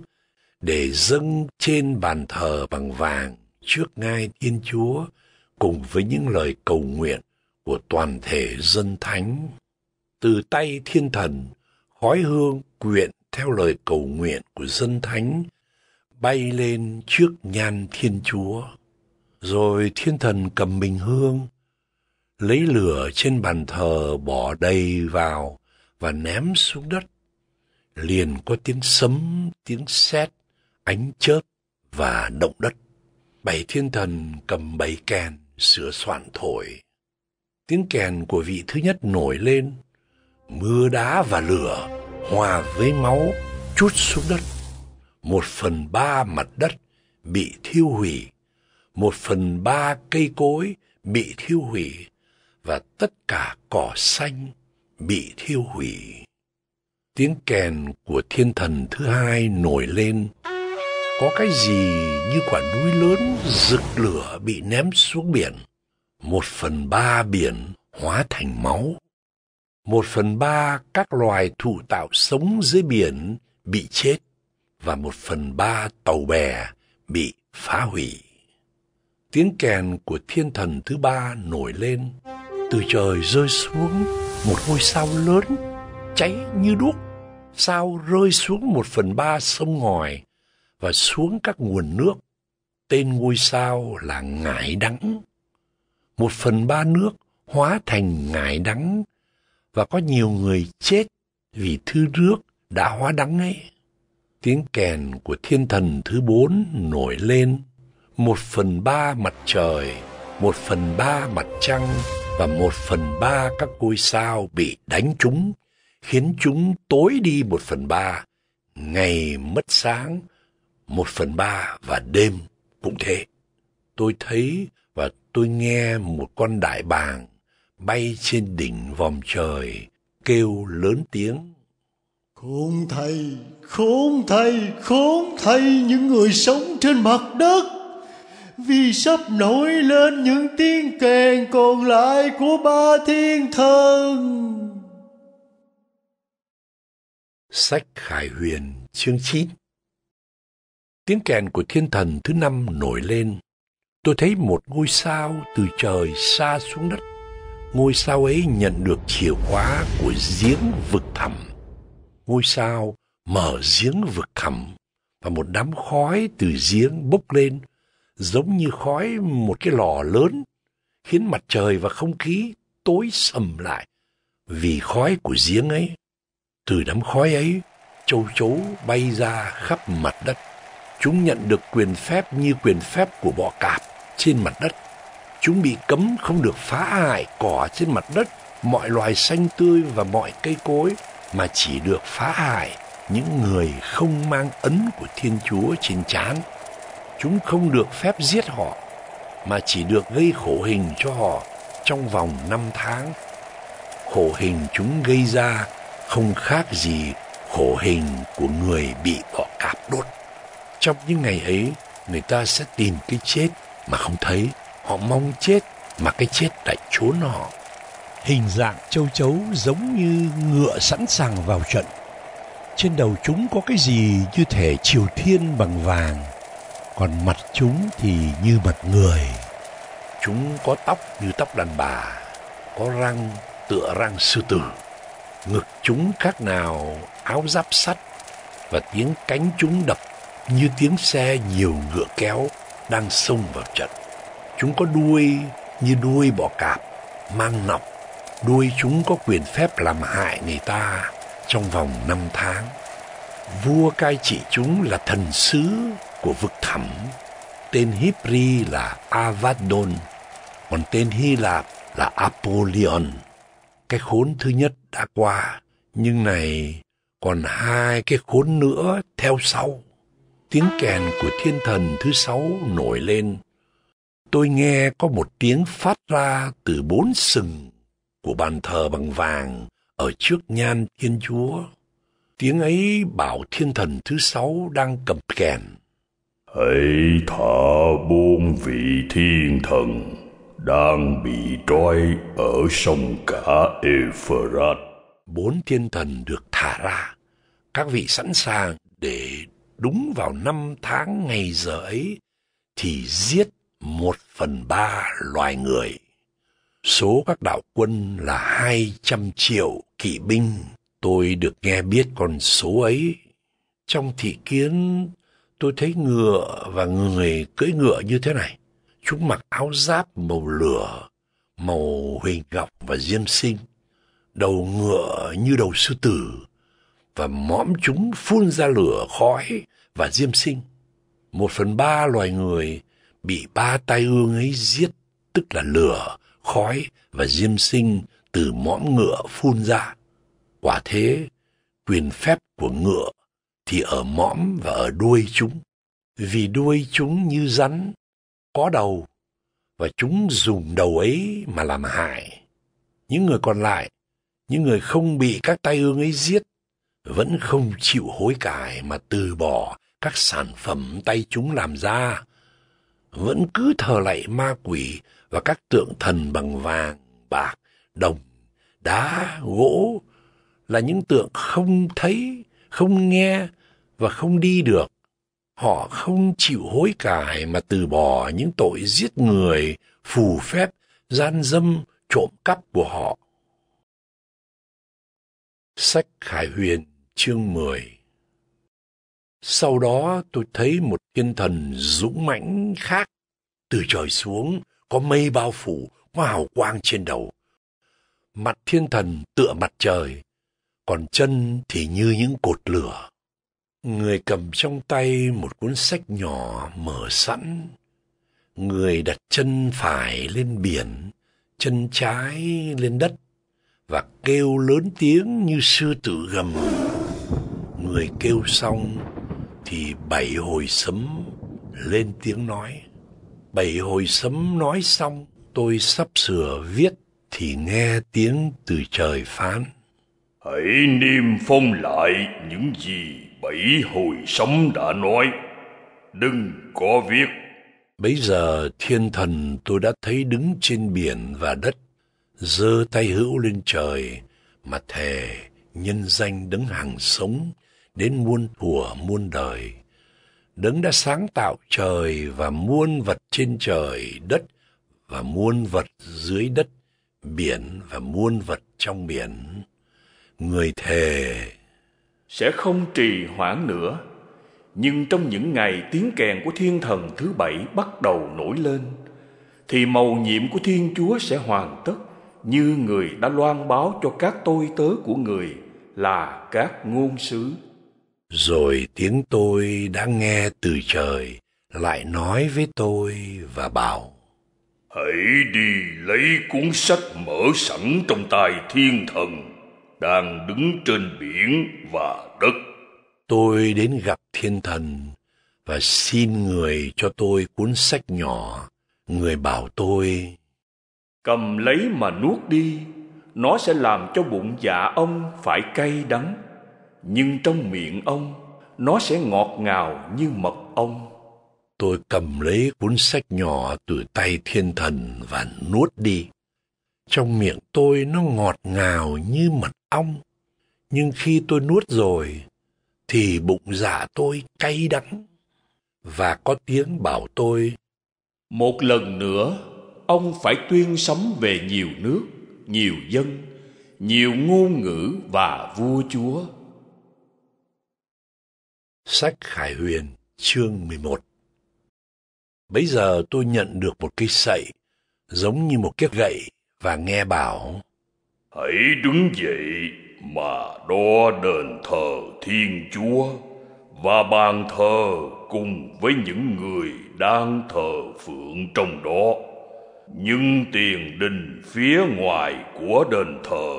để dâng trên bàn thờ bằng vàng trước ngai Thiên Chúa cùng với những lời cầu nguyện của toàn thể dân thánh từ tay thiên thần, khói hương quyện theo lời cầu nguyện của dân thánh bay lên trước nhan Thiên Chúa. Rồi thiên thần cầm bình hương, lấy lửa trên bàn thờ bỏ đầy vào và ném xuống đất. Liền có tiếng sấm, tiếng sét, ánh chớp và động đất. Bảy thiên thần cầm bảy kèn sửa soạn thổi. Tiếng kèn của vị thứ nhất nổi lên, Mưa đá và lửa hòa với máu chút xuống đất. Một phần ba mặt đất bị thiêu hủy. Một phần ba cây cối bị thiêu hủy. Và tất cả cỏ xanh bị thiêu hủy. Tiếng kèn của thiên thần thứ hai nổi lên. Có cái gì như quả núi lớn rực lửa bị ném xuống biển. Một phần ba biển hóa thành máu một phần ba các loài thụ tạo sống dưới biển bị chết và một phần ba tàu bè bị phá hủy. Tiếng kèn của thiên thần thứ ba nổi lên. Từ trời rơi xuống một ngôi sao lớn, cháy như đuốc. Sao rơi xuống một phần ba sông ngòi và xuống các nguồn nước. Tên ngôi sao là Ngải Đắng. Một phần ba nước hóa thành Ngải Đắng và có nhiều người chết vì thứ nước đã hóa đắng ấy. Tiếng kèn của thiên thần thứ bốn nổi lên, một phần ba mặt trời, một phần ba mặt trăng và một phần ba các ngôi sao bị đánh trúng, khiến chúng tối đi một phần ba, ngày mất sáng, một phần ba và đêm cũng thế. Tôi thấy và tôi nghe một con đại bàng bay trên đỉnh vòm trời, kêu lớn tiếng. Khốn thay khốn thay khốn thay những người sống trên mặt đất vì sắp nổi lên những tiếng kèn còn lại của ba thiên thần. Sách Khải Huyền chương 9 Tiếng kèn của thiên thần thứ năm nổi lên. Tôi thấy một ngôi sao từ trời xa xuống đất ngôi sao ấy nhận được chìa khóa của giếng vực thẳm. Ngôi sao mở giếng vực thẳm và một đám khói từ giếng bốc lên giống như khói một cái lò lớn khiến mặt trời và không khí tối sầm lại vì khói của giếng ấy. Từ đám khói ấy, châu chấu bay ra khắp mặt đất. Chúng nhận được quyền phép như quyền phép của bọ cạp trên mặt đất Chúng bị cấm không được phá hại cỏ trên mặt đất, mọi loài xanh tươi và mọi cây cối, mà chỉ được phá hại những người không mang ấn của Thiên Chúa trên trán. Chúng không được phép giết họ, mà chỉ được gây khổ hình cho họ trong vòng năm tháng. Khổ hình chúng gây ra không khác gì khổ hình của người bị bỏ cạp đốt. Trong những ngày ấy, người ta sẽ tìm cái chết mà không thấy Họ mong chết mà cái chết lại trốn họ. Hình dạng châu chấu giống như ngựa sẵn sàng vào trận. Trên đầu chúng có cái gì như thể triều thiên bằng vàng, còn mặt chúng thì như mặt người. Chúng có tóc như tóc đàn bà, có răng tựa răng sư tử. Ngực chúng khác nào áo giáp sắt và tiếng cánh chúng đập như tiếng xe nhiều ngựa kéo đang xông vào trận. Chúng có đuôi như đuôi bọ cạp, mang nọc. Đuôi chúng có quyền phép làm hại người ta trong vòng năm tháng. Vua cai trị chúng là thần sứ của vực thẳm. Tên Hebri là Avadon, còn tên Hy Lạp là Apollyon. Cái khốn thứ nhất đã qua, nhưng này còn hai cái khốn nữa theo sau. Tiếng kèn của thiên thần thứ sáu nổi lên tôi nghe có một tiếng phát ra từ bốn sừng của bàn thờ bằng vàng ở trước nhan Thiên Chúa. Tiếng ấy bảo thiên thần thứ sáu đang cầm kèn. Hãy thả bốn vị thiên thần đang bị trói ở sông cả Euphrat. Bốn thiên thần được thả ra. Các vị sẵn sàng để đúng vào năm tháng ngày giờ ấy thì giết một phần ba loài người. Số các đạo quân là hai trăm triệu kỵ binh. Tôi được nghe biết con số ấy. Trong thị kiến, tôi thấy ngựa và người cưỡi ngựa như thế này. Chúng mặc áo giáp màu lửa, màu huỳnh ngọc và diêm sinh. Đầu ngựa như đầu sư tử, và mõm chúng phun ra lửa khói và diêm sinh. Một phần ba loài người bị ba tai ương ấy giết, tức là lửa, khói và diêm sinh từ mõm ngựa phun ra. Quả thế, quyền phép của ngựa thì ở mõm và ở đuôi chúng, vì đuôi chúng như rắn, có đầu, và chúng dùng đầu ấy mà làm hại. Những người còn lại, những người không bị các tai ương ấy giết, vẫn không chịu hối cải mà từ bỏ các sản phẩm tay chúng làm ra vẫn cứ thờ lạy ma quỷ và các tượng thần bằng vàng, bạc, đồng, đá, gỗ là những tượng không thấy, không nghe và không đi được. Họ không chịu hối cải mà từ bỏ những tội giết người, phù phép, gian dâm, trộm cắp của họ. Sách Khải Huyền chương 10 sau đó tôi thấy một thiên thần dũng mãnh khác từ trời xuống, có mây bao phủ, có hào quang trên đầu. Mặt thiên thần tựa mặt trời, còn chân thì như những cột lửa. Người cầm trong tay một cuốn sách nhỏ mở sẵn. Người đặt chân phải lên biển, chân trái lên đất và kêu lớn tiếng như sư tử gầm. Người kêu xong thì bảy hồi sấm lên tiếng nói. Bảy hồi sấm nói xong, tôi sắp sửa viết thì nghe tiếng từ trời phán. Hãy niêm phong lại những gì bảy hồi sấm đã nói. Đừng có viết. bây giờ thiên thần tôi đã thấy đứng trên biển và đất, giơ tay hữu lên trời, mà thề nhân danh đứng hàng sống đến muôn thuở muôn đời. Đấng đã sáng tạo trời và muôn vật trên trời, đất và muôn vật dưới đất, biển và muôn vật trong biển. Người thề sẽ không trì hoãn nữa, nhưng trong những ngày tiếng kèn của thiên thần thứ bảy bắt đầu nổi lên, thì mầu nhiệm của Thiên Chúa sẽ hoàn tất như người đã loan báo cho các tôi tớ của người là các ngôn sứ rồi tiếng tôi đã nghe từ trời lại nói với tôi và bảo Hãy đi lấy cuốn sách mở sẵn trong tay thiên thần đang đứng trên biển và đất. Tôi đến gặp thiên thần và xin người cho tôi cuốn sách nhỏ. Người bảo tôi Cầm lấy mà nuốt đi, nó sẽ làm cho bụng dạ ông phải cay đắng nhưng trong miệng ông nó sẽ ngọt ngào như mật ong tôi cầm lấy cuốn sách nhỏ từ tay thiên thần và nuốt đi trong miệng tôi nó ngọt ngào như mật ong nhưng khi tôi nuốt rồi thì bụng dạ tôi cay đắng và có tiếng bảo tôi một lần nữa ông phải tuyên sấm về nhiều nước nhiều dân nhiều ngôn ngữ và vua chúa Sách Khải Huyền, chương 11 Bây giờ tôi nhận được một cây sậy, giống như một chiếc gậy, và nghe bảo Hãy đứng dậy mà đo đền thờ Thiên Chúa và bàn thờ cùng với những người đang thờ phượng trong đó. Nhưng tiền đình phía ngoài của đền thờ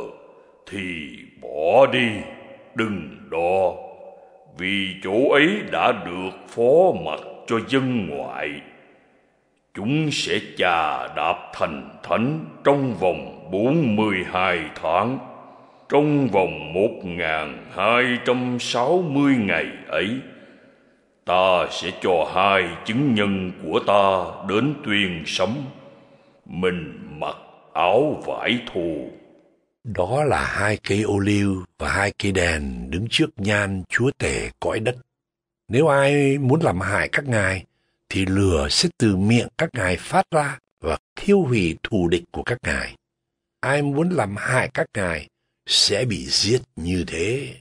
thì bỏ đi, đừng đo vì chỗ ấy đã được phó mặc cho dân ngoại chúng sẽ chà đạp thành thánh trong vòng bốn mươi hai tháng trong vòng một ngàn hai trăm sáu mươi ngày ấy ta sẽ cho hai chứng nhân của ta đến tuyên sấm mình mặc áo vải thù đó là hai cây ô liu và hai cây đèn đứng trước nhan chúa tể cõi đất. Nếu ai muốn làm hại các ngài, thì lửa sẽ từ miệng các ngài phát ra và thiêu hủy thù địch của các ngài. Ai muốn làm hại các ngài sẽ bị giết như thế.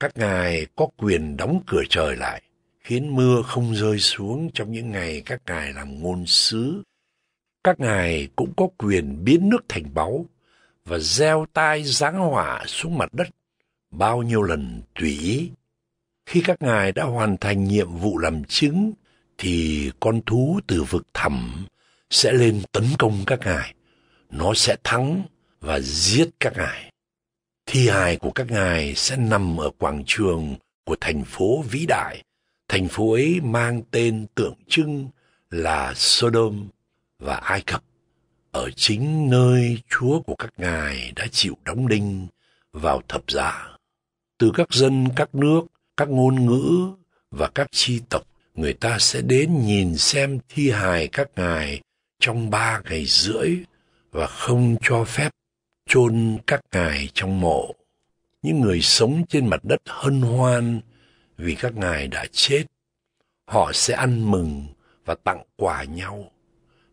Các ngài có quyền đóng cửa trời lại, khiến mưa không rơi xuống trong những ngày các ngài làm ngôn sứ. Các ngài cũng có quyền biến nước thành báu và gieo tai giáng hỏa xuống mặt đất bao nhiêu lần tùy ý. Khi các ngài đã hoàn thành nhiệm vụ làm chứng, thì con thú từ vực thẳm sẽ lên tấn công các ngài. Nó sẽ thắng và giết các ngài. Thi hài của các ngài sẽ nằm ở quảng trường của thành phố vĩ đại. Thành phố ấy mang tên tượng trưng là Sodom và Ai Cập ở chính nơi Chúa của các ngài đã chịu đóng đinh vào thập giá. Từ các dân, các nước, các ngôn ngữ và các chi tộc, người ta sẽ đến nhìn xem thi hài các ngài trong ba ngày rưỡi và không cho phép chôn các ngài trong mộ. Những người sống trên mặt đất hân hoan vì các ngài đã chết. Họ sẽ ăn mừng và tặng quà nhau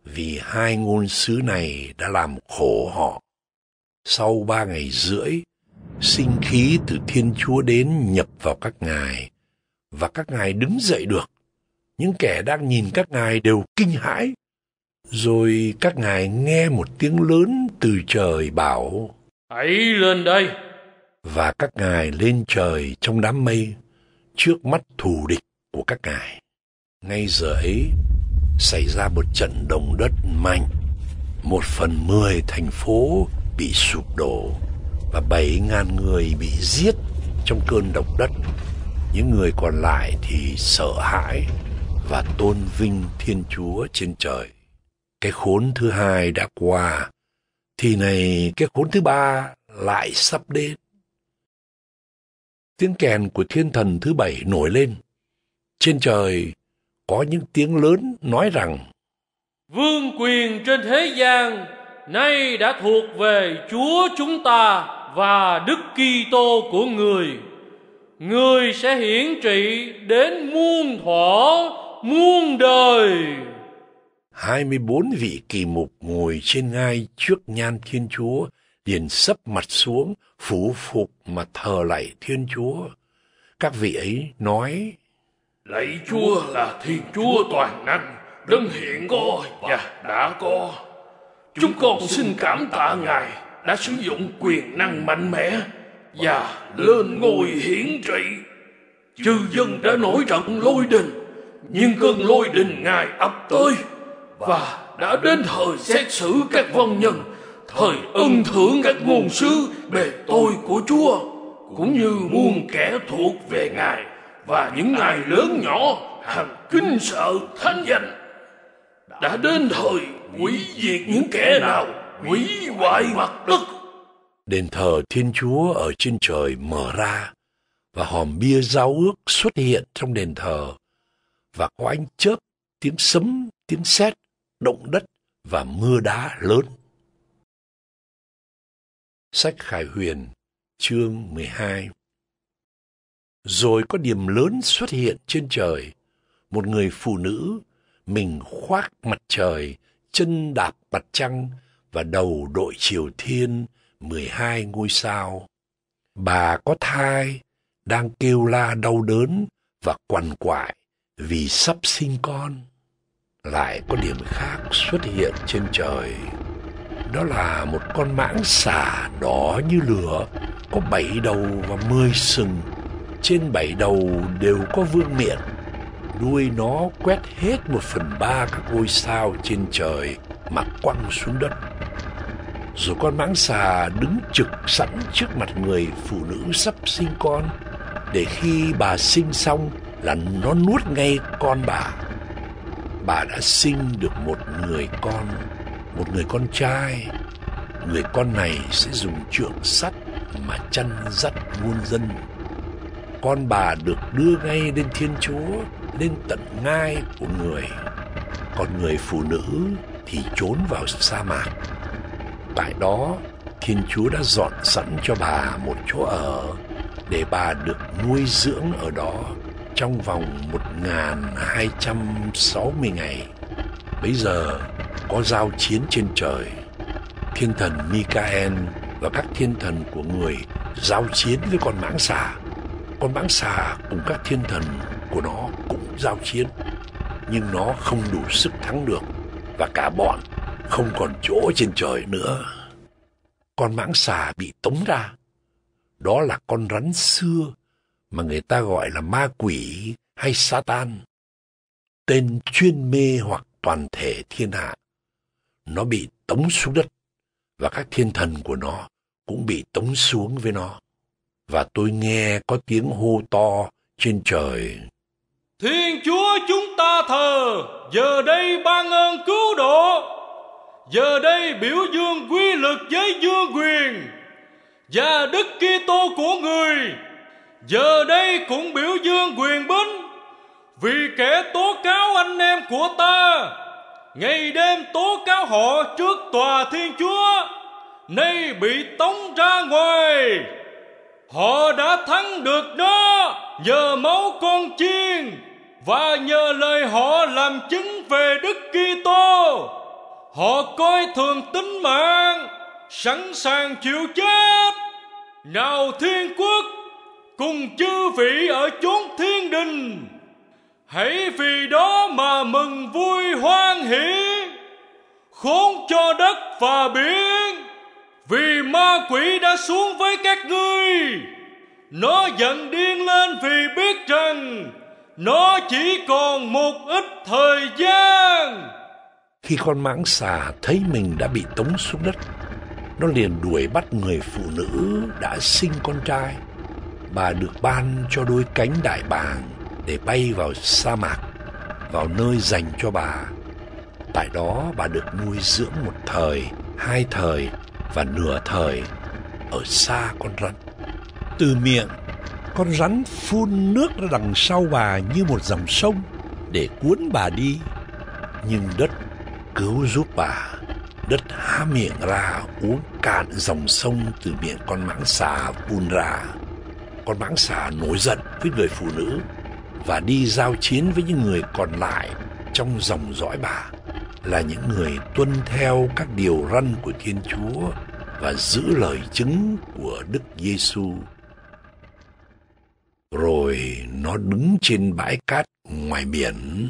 vì hai ngôn sứ này đã làm khổ họ. Sau ba ngày rưỡi, sinh khí từ Thiên Chúa đến nhập vào các ngài, và các ngài đứng dậy được. Những kẻ đang nhìn các ngài đều kinh hãi. Rồi các ngài nghe một tiếng lớn từ trời bảo, Hãy lên đây! Và các ngài lên trời trong đám mây, trước mắt thù địch của các ngài. Ngay giờ ấy, xảy ra một trận động đất mạnh. Một phần mười thành phố bị sụp đổ và bảy ngàn người bị giết trong cơn động đất. Những người còn lại thì sợ hãi và tôn vinh Thiên Chúa trên trời. Cái khốn thứ hai đã qua, thì này cái khốn thứ ba lại sắp đến. Tiếng kèn của thiên thần thứ bảy nổi lên. Trên trời có những tiếng lớn nói rằng Vương quyền trên thế gian nay đã thuộc về Chúa chúng ta và Đức Kitô của người. Người sẽ hiển trị đến muôn thuở, muôn đời. 24 vị kỳ mục ngồi trên ngai trước nhan Thiên Chúa, liền sấp mặt xuống, phủ phục mà thờ lạy Thiên Chúa. Các vị ấy nói, Lạy Chúa là Thiên Chúa toàn năng, đấng hiện có và đã có. Chúng con xin cảm tạ Ngài đã sử dụng quyền năng mạnh mẽ và lên ngôi hiển trị. Chư dân đã nổi trận lôi đình, nhưng cơn lôi đình Ngài ập tới và đã đến thời xét xử các vong nhân, thời ân thưởng các ngôn sứ bề tôi của Chúa, cũng như muôn kẻ thuộc về Ngài và những ngày lớn nhỏ hàng kinh sợ thánh danh đã đến thời quỷ diệt những kẻ nào quỷ hoại mặt đất đền thờ thiên chúa ở trên trời mở ra và hòm bia giao ước xuất hiện trong đền thờ và có ánh chớp tiếng sấm tiếng sét động đất và mưa đá lớn sách khải huyền chương 12 rồi có điểm lớn xuất hiện trên trời. Một người phụ nữ, mình khoác mặt trời, chân đạp mặt trăng và đầu đội triều thiên mười hai ngôi sao. Bà có thai, đang kêu la đau đớn và quằn quại vì sắp sinh con. Lại có điểm khác xuất hiện trên trời. Đó là một con mãng xà đỏ như lửa, có bảy đầu và mười sừng trên bảy đầu đều có vương miện. Đuôi nó quét hết một phần ba các ngôi sao trên trời mà quăng xuống đất. Rồi con mãng xà đứng trực sẵn trước mặt người phụ nữ sắp sinh con, để khi bà sinh xong là nó nuốt ngay con bà. Bà đã sinh được một người con, một người con trai. Người con này sẽ dùng trượng sắt mà chăn dắt muôn dân con bà được đưa ngay lên Thiên Chúa, lên tận ngai của người. Còn người phụ nữ thì trốn vào sa mạc. Tại đó, Thiên Chúa đã dọn sẵn cho bà một chỗ ở để bà được nuôi dưỡng ở đó trong vòng 1260 ngày. Bây giờ có giao chiến trên trời. Thiên thần Mikael và các thiên thần của người giao chiến với con mãng xà con mãng xà cùng các thiên thần của nó cũng giao chiến, nhưng nó không đủ sức thắng được và cả bọn không còn chỗ trên trời nữa. Con mãng xà bị tống ra. Đó là con rắn xưa mà người ta gọi là ma quỷ hay sa tan Tên chuyên mê hoặc toàn thể thiên hạ. Nó bị tống xuống đất và các thiên thần của nó cũng bị tống xuống với nó và tôi nghe có tiếng hô to trên trời. Thiên Chúa chúng ta thờ, giờ đây ban ơn cứu độ. Giờ đây biểu dương quy lực giới dương quyền và đức Kitô của người. Giờ đây cũng biểu dương quyền bính vì kẻ tố cáo anh em của ta ngày đêm tố cáo họ trước tòa Thiên Chúa nay bị tống ra ngoài họ đã thắng được nó nhờ máu con chiên và nhờ lời họ làm chứng về Đức Kitô. Họ coi thường tính mạng, sẵn sàng chịu chết. Nào thiên quốc, cùng chư vị ở chốn thiên đình, hãy vì đó mà mừng vui hoan hỷ, khốn cho đất và biển vì ma quỷ đã xuống với các ngươi nó giận điên lên vì biết rằng nó chỉ còn một ít thời gian khi con mãng xà thấy mình đã bị tống xuống đất nó liền đuổi bắt người phụ nữ đã sinh con trai bà được ban cho đôi cánh đại bàng để bay vào sa mạc vào nơi dành cho bà tại đó bà được nuôi dưỡng một thời hai thời và nửa thời ở xa con rắn. Từ miệng, con rắn phun nước ra đằng sau bà như một dòng sông để cuốn bà đi. Nhưng đất cứu giúp bà. Đất há miệng ra uống cạn dòng sông từ miệng con mãng xà phun ra. Con mãng xà nổi giận với người phụ nữ và đi giao chiến với những người còn lại trong dòng dõi bà là những người tuân theo các điều răn của Thiên Chúa và giữ lời chứng của Đức Giêsu. Rồi nó đứng trên bãi cát ngoài biển.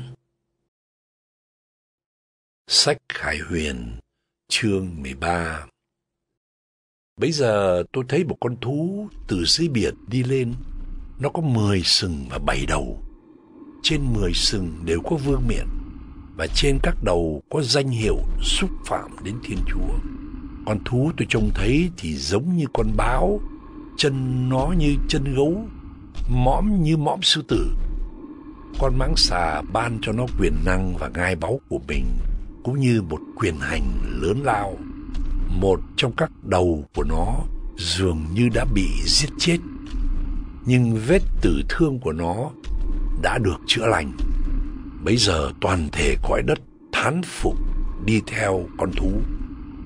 Sách Khải Huyền, chương 13 Bây giờ tôi thấy một con thú từ dưới biển đi lên. Nó có 10 sừng và 7 đầu. Trên 10 sừng đều có vương miệng và trên các đầu có danh hiệu xúc phạm đến Thiên Chúa. Con thú tôi trông thấy thì giống như con báo, chân nó như chân gấu, mõm như mõm sư tử. Con mãng xà ban cho nó quyền năng và ngai báu của mình, cũng như một quyền hành lớn lao. Một trong các đầu của nó dường như đã bị giết chết, nhưng vết tử thương của nó đã được chữa lành bấy giờ toàn thể cõi đất thán phục đi theo con thú.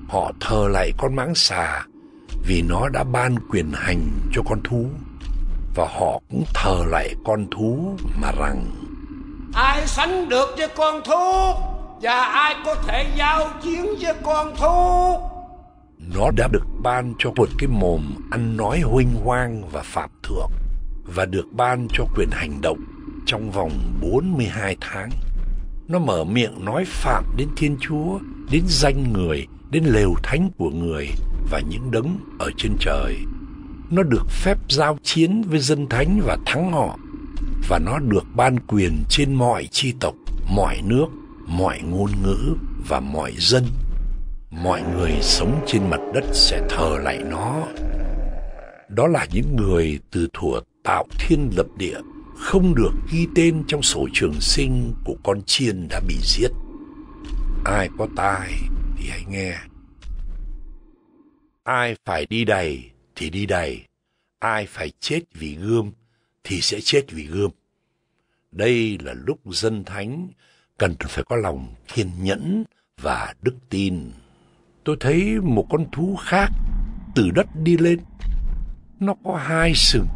Họ thờ lại con mãng xà vì nó đã ban quyền hành cho con thú. Và họ cũng thờ lại con thú mà rằng Ai sánh được với con thú và ai có thể giao chiến với con thú. Nó đã được ban cho một cái mồm ăn nói huynh hoang và phạm thượng và được ban cho quyền hành động trong vòng 42 tháng. Nó mở miệng nói phạm đến Thiên Chúa, đến danh người, đến lều thánh của người và những đấng ở trên trời. Nó được phép giao chiến với dân thánh và thắng họ và nó được ban quyền trên mọi chi tộc, mọi nước, mọi ngôn ngữ và mọi dân. Mọi người sống trên mặt đất sẽ thờ lại nó. Đó là những người từ thuở tạo thiên lập địa không được ghi tên trong sổ trường sinh của con chiên đã bị giết. Ai có tai thì hãy nghe. Ai phải đi đầy thì đi đầy. Ai phải chết vì gươm thì sẽ chết vì gươm. Đây là lúc dân thánh cần phải có lòng kiên nhẫn và đức tin. Tôi thấy một con thú khác từ đất đi lên. Nó có hai sừng,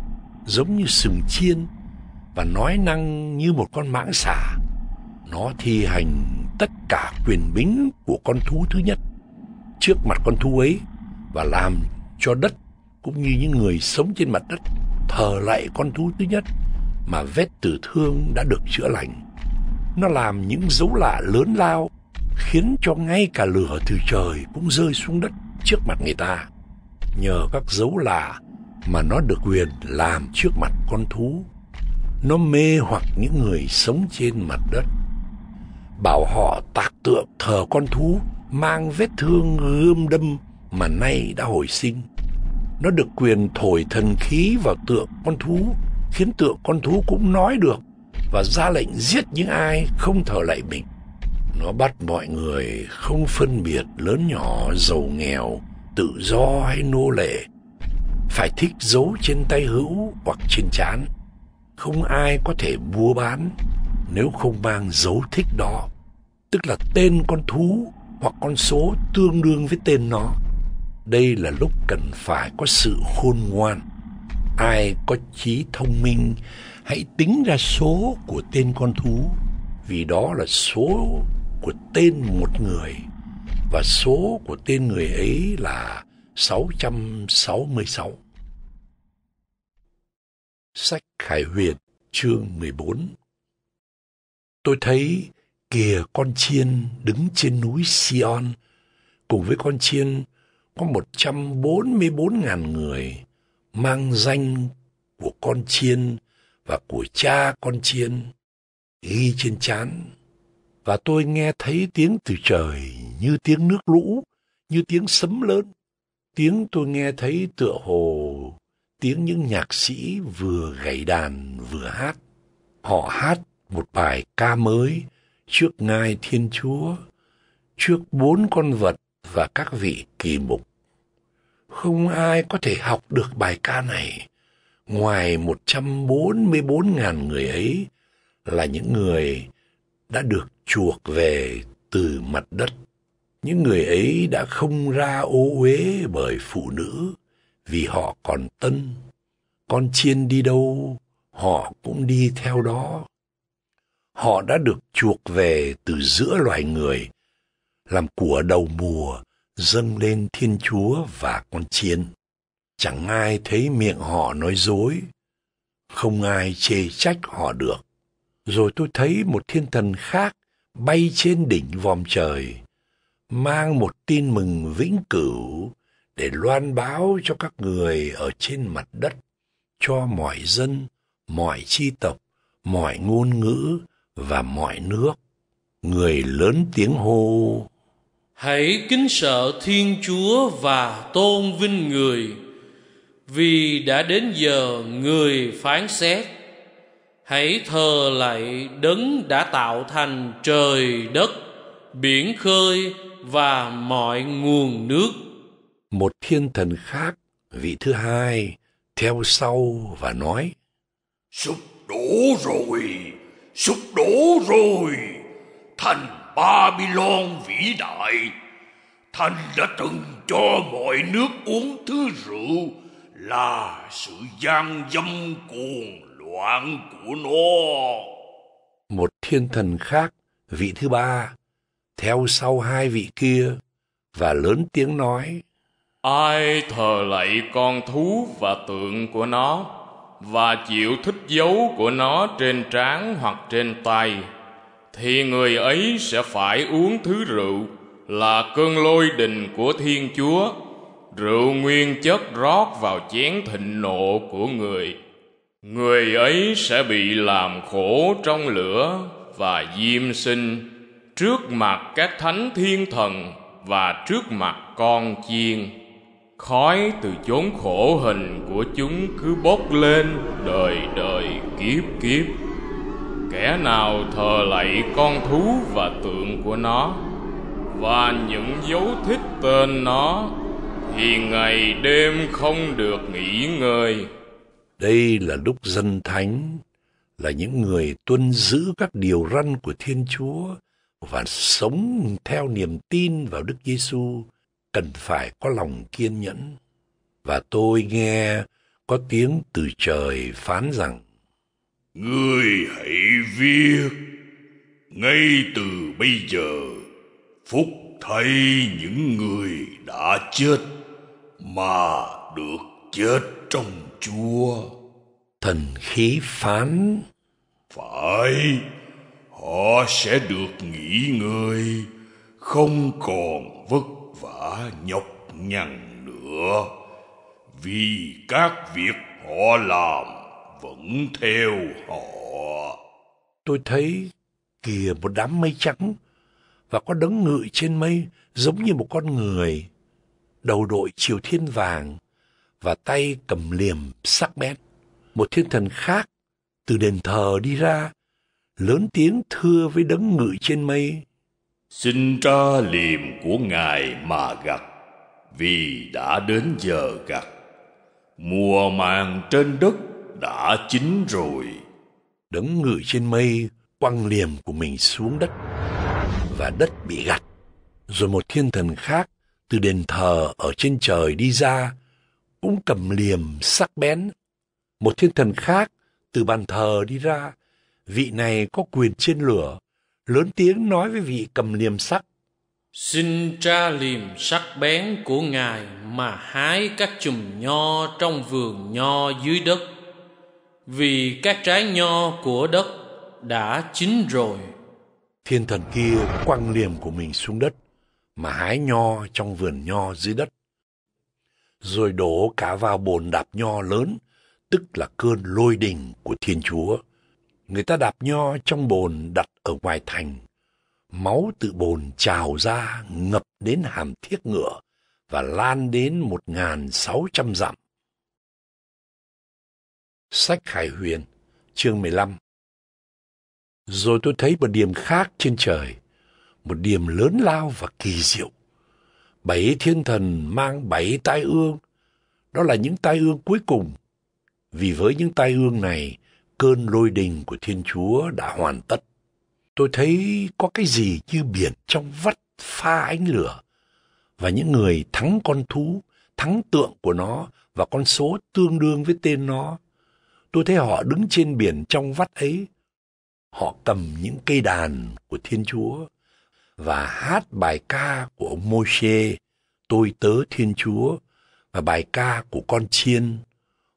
giống như sừng chiên và nói năng như một con mãng xà. Nó thi hành tất cả quyền bính của con thú thứ nhất trước mặt con thú ấy và làm cho đất cũng như những người sống trên mặt đất thờ lại con thú thứ nhất mà vết tử thương đã được chữa lành. Nó làm những dấu lạ lớn lao khiến cho ngay cả lửa từ trời cũng rơi xuống đất trước mặt người ta. Nhờ các dấu lạ mà nó được quyền làm trước mặt con thú nó mê hoặc những người sống trên mặt đất. Bảo họ tạc tượng thờ con thú mang vết thương gươm đâm mà nay đã hồi sinh. Nó được quyền thổi thần khí vào tượng con thú, khiến tượng con thú cũng nói được và ra lệnh giết những ai không thờ lại mình. Nó bắt mọi người không phân biệt lớn nhỏ, giàu nghèo, tự do hay nô lệ, phải thích dấu trên tay hữu hoặc trên trán không ai có thể mua bán nếu không mang dấu thích đó, tức là tên con thú hoặc con số tương đương với tên nó. Đây là lúc cần phải có sự khôn ngoan. Ai có trí thông minh hãy tính ra số của tên con thú vì đó là số của tên một người và số của tên người ấy là 666. Sách Khải Huyền, chương 14 Tôi thấy kìa con chiên đứng trên núi Sion, cùng với con chiên có 144.000 người mang danh của con chiên và của cha con chiên ghi trên chán. Và tôi nghe thấy tiếng từ trời như tiếng nước lũ, như tiếng sấm lớn. Tiếng tôi nghe thấy tựa hồ tiếng những nhạc sĩ vừa gảy đàn vừa hát. Họ hát một bài ca mới trước ngai Thiên Chúa, trước bốn con vật và các vị kỳ mục. Không ai có thể học được bài ca này ngoài 144.000 người ấy là những người đã được chuộc về từ mặt đất. Những người ấy đã không ra ô uế bởi phụ nữ, vì họ còn tân. Con chiên đi đâu, họ cũng đi theo đó. Họ đã được chuộc về từ giữa loài người, làm của đầu mùa, dâng lên Thiên Chúa và con chiên. Chẳng ai thấy miệng họ nói dối, không ai chê trách họ được. Rồi tôi thấy một thiên thần khác bay trên đỉnh vòm trời, mang một tin mừng vĩnh cửu để loan báo cho các người ở trên mặt đất, cho mọi dân, mọi chi tộc, mọi ngôn ngữ và mọi nước. Người lớn tiếng hô, Hãy kính sợ Thiên Chúa và tôn vinh người, vì đã đến giờ người phán xét. Hãy thờ lại đấng đã tạo thành trời đất, biển khơi và mọi nguồn nước. Một thiên thần khác, vị thứ hai, theo sau và nói. Sụp đổ rồi, sụp đổ rồi, thành Babylon vĩ đại. Thành đã từng cho mọi nước uống thứ rượu là sự gian dâm cuồng loạn của nó. Một thiên thần khác, vị thứ ba, theo sau hai vị kia và lớn tiếng nói ai thờ lạy con thú và tượng của nó và chịu thích dấu của nó trên trán hoặc trên tay thì người ấy sẽ phải uống thứ rượu là cơn lôi đình của thiên chúa rượu nguyên chất rót vào chén thịnh nộ của người người ấy sẽ bị làm khổ trong lửa và diêm sinh trước mặt các thánh thiên thần và trước mặt con chiên khói từ chốn khổ hình của chúng cứ bốc lên đời đời kiếp kiếp kẻ nào thờ lạy con thú và tượng của nó và những dấu thích tên nó thì ngày đêm không được nghỉ ngơi đây là lúc dân thánh là những người tuân giữ các điều răn của thiên chúa và sống theo niềm tin vào đức giêsu xu cần phải có lòng kiên nhẫn. Và tôi nghe có tiếng từ trời phán rằng, Ngươi hãy viết, ngay từ bây giờ, phúc thay những người đã chết mà được chết trong chúa. Thần khí phán, Phải, họ sẽ được nghỉ ngơi, không còn vất vả nhọc nhằn nữa vì các việc họ làm vẫn theo họ tôi thấy kìa một đám mây trắng và có đấng ngự trên mây giống như một con người đầu đội triều thiên vàng và tay cầm liềm sắc bén một thiên thần khác từ đền thờ đi ra lớn tiếng thưa với đấng ngự trên mây Xin tra liềm của Ngài mà gặt, vì đã đến giờ gặt. Mùa màng trên đất đã chín rồi. Đấng ngự trên mây quăng liềm của mình xuống đất và đất bị gặt. Rồi một thiên thần khác từ đền thờ ở trên trời đi ra cũng cầm liềm sắc bén. Một thiên thần khác từ bàn thờ đi ra, vị này có quyền trên lửa lớn tiếng nói với vị cầm liềm sắt. Xin tra liềm sắc bén của Ngài mà hái các chùm nho trong vườn nho dưới đất. Vì các trái nho của đất đã chín rồi. Thiên thần kia quăng liềm của mình xuống đất mà hái nho trong vườn nho dưới đất. Rồi đổ cả vào bồn đạp nho lớn, tức là cơn lôi đình của Thiên Chúa người ta đạp nho trong bồn đặt ở ngoài thành. Máu từ bồn trào ra ngập đến hàm thiết ngựa và lan đến một ngàn sáu trăm dặm. Sách Khải Huyền, chương 15 Rồi tôi thấy một điểm khác trên trời, một điểm lớn lao và kỳ diệu. Bảy thiên thần mang bảy tai ương, đó là những tai ương cuối cùng. Vì với những tai ương này, cơn lôi đình của Thiên Chúa đã hoàn tất. Tôi thấy có cái gì như biển trong vắt pha ánh lửa và những người thắng con thú, thắng tượng của nó và con số tương đương với tên nó. Tôi thấy họ đứng trên biển trong vắt ấy. Họ cầm những cây đàn của Thiên Chúa và hát bài ca của ông Môi-se, Tôi tớ Thiên Chúa, và bài ca của con chiên.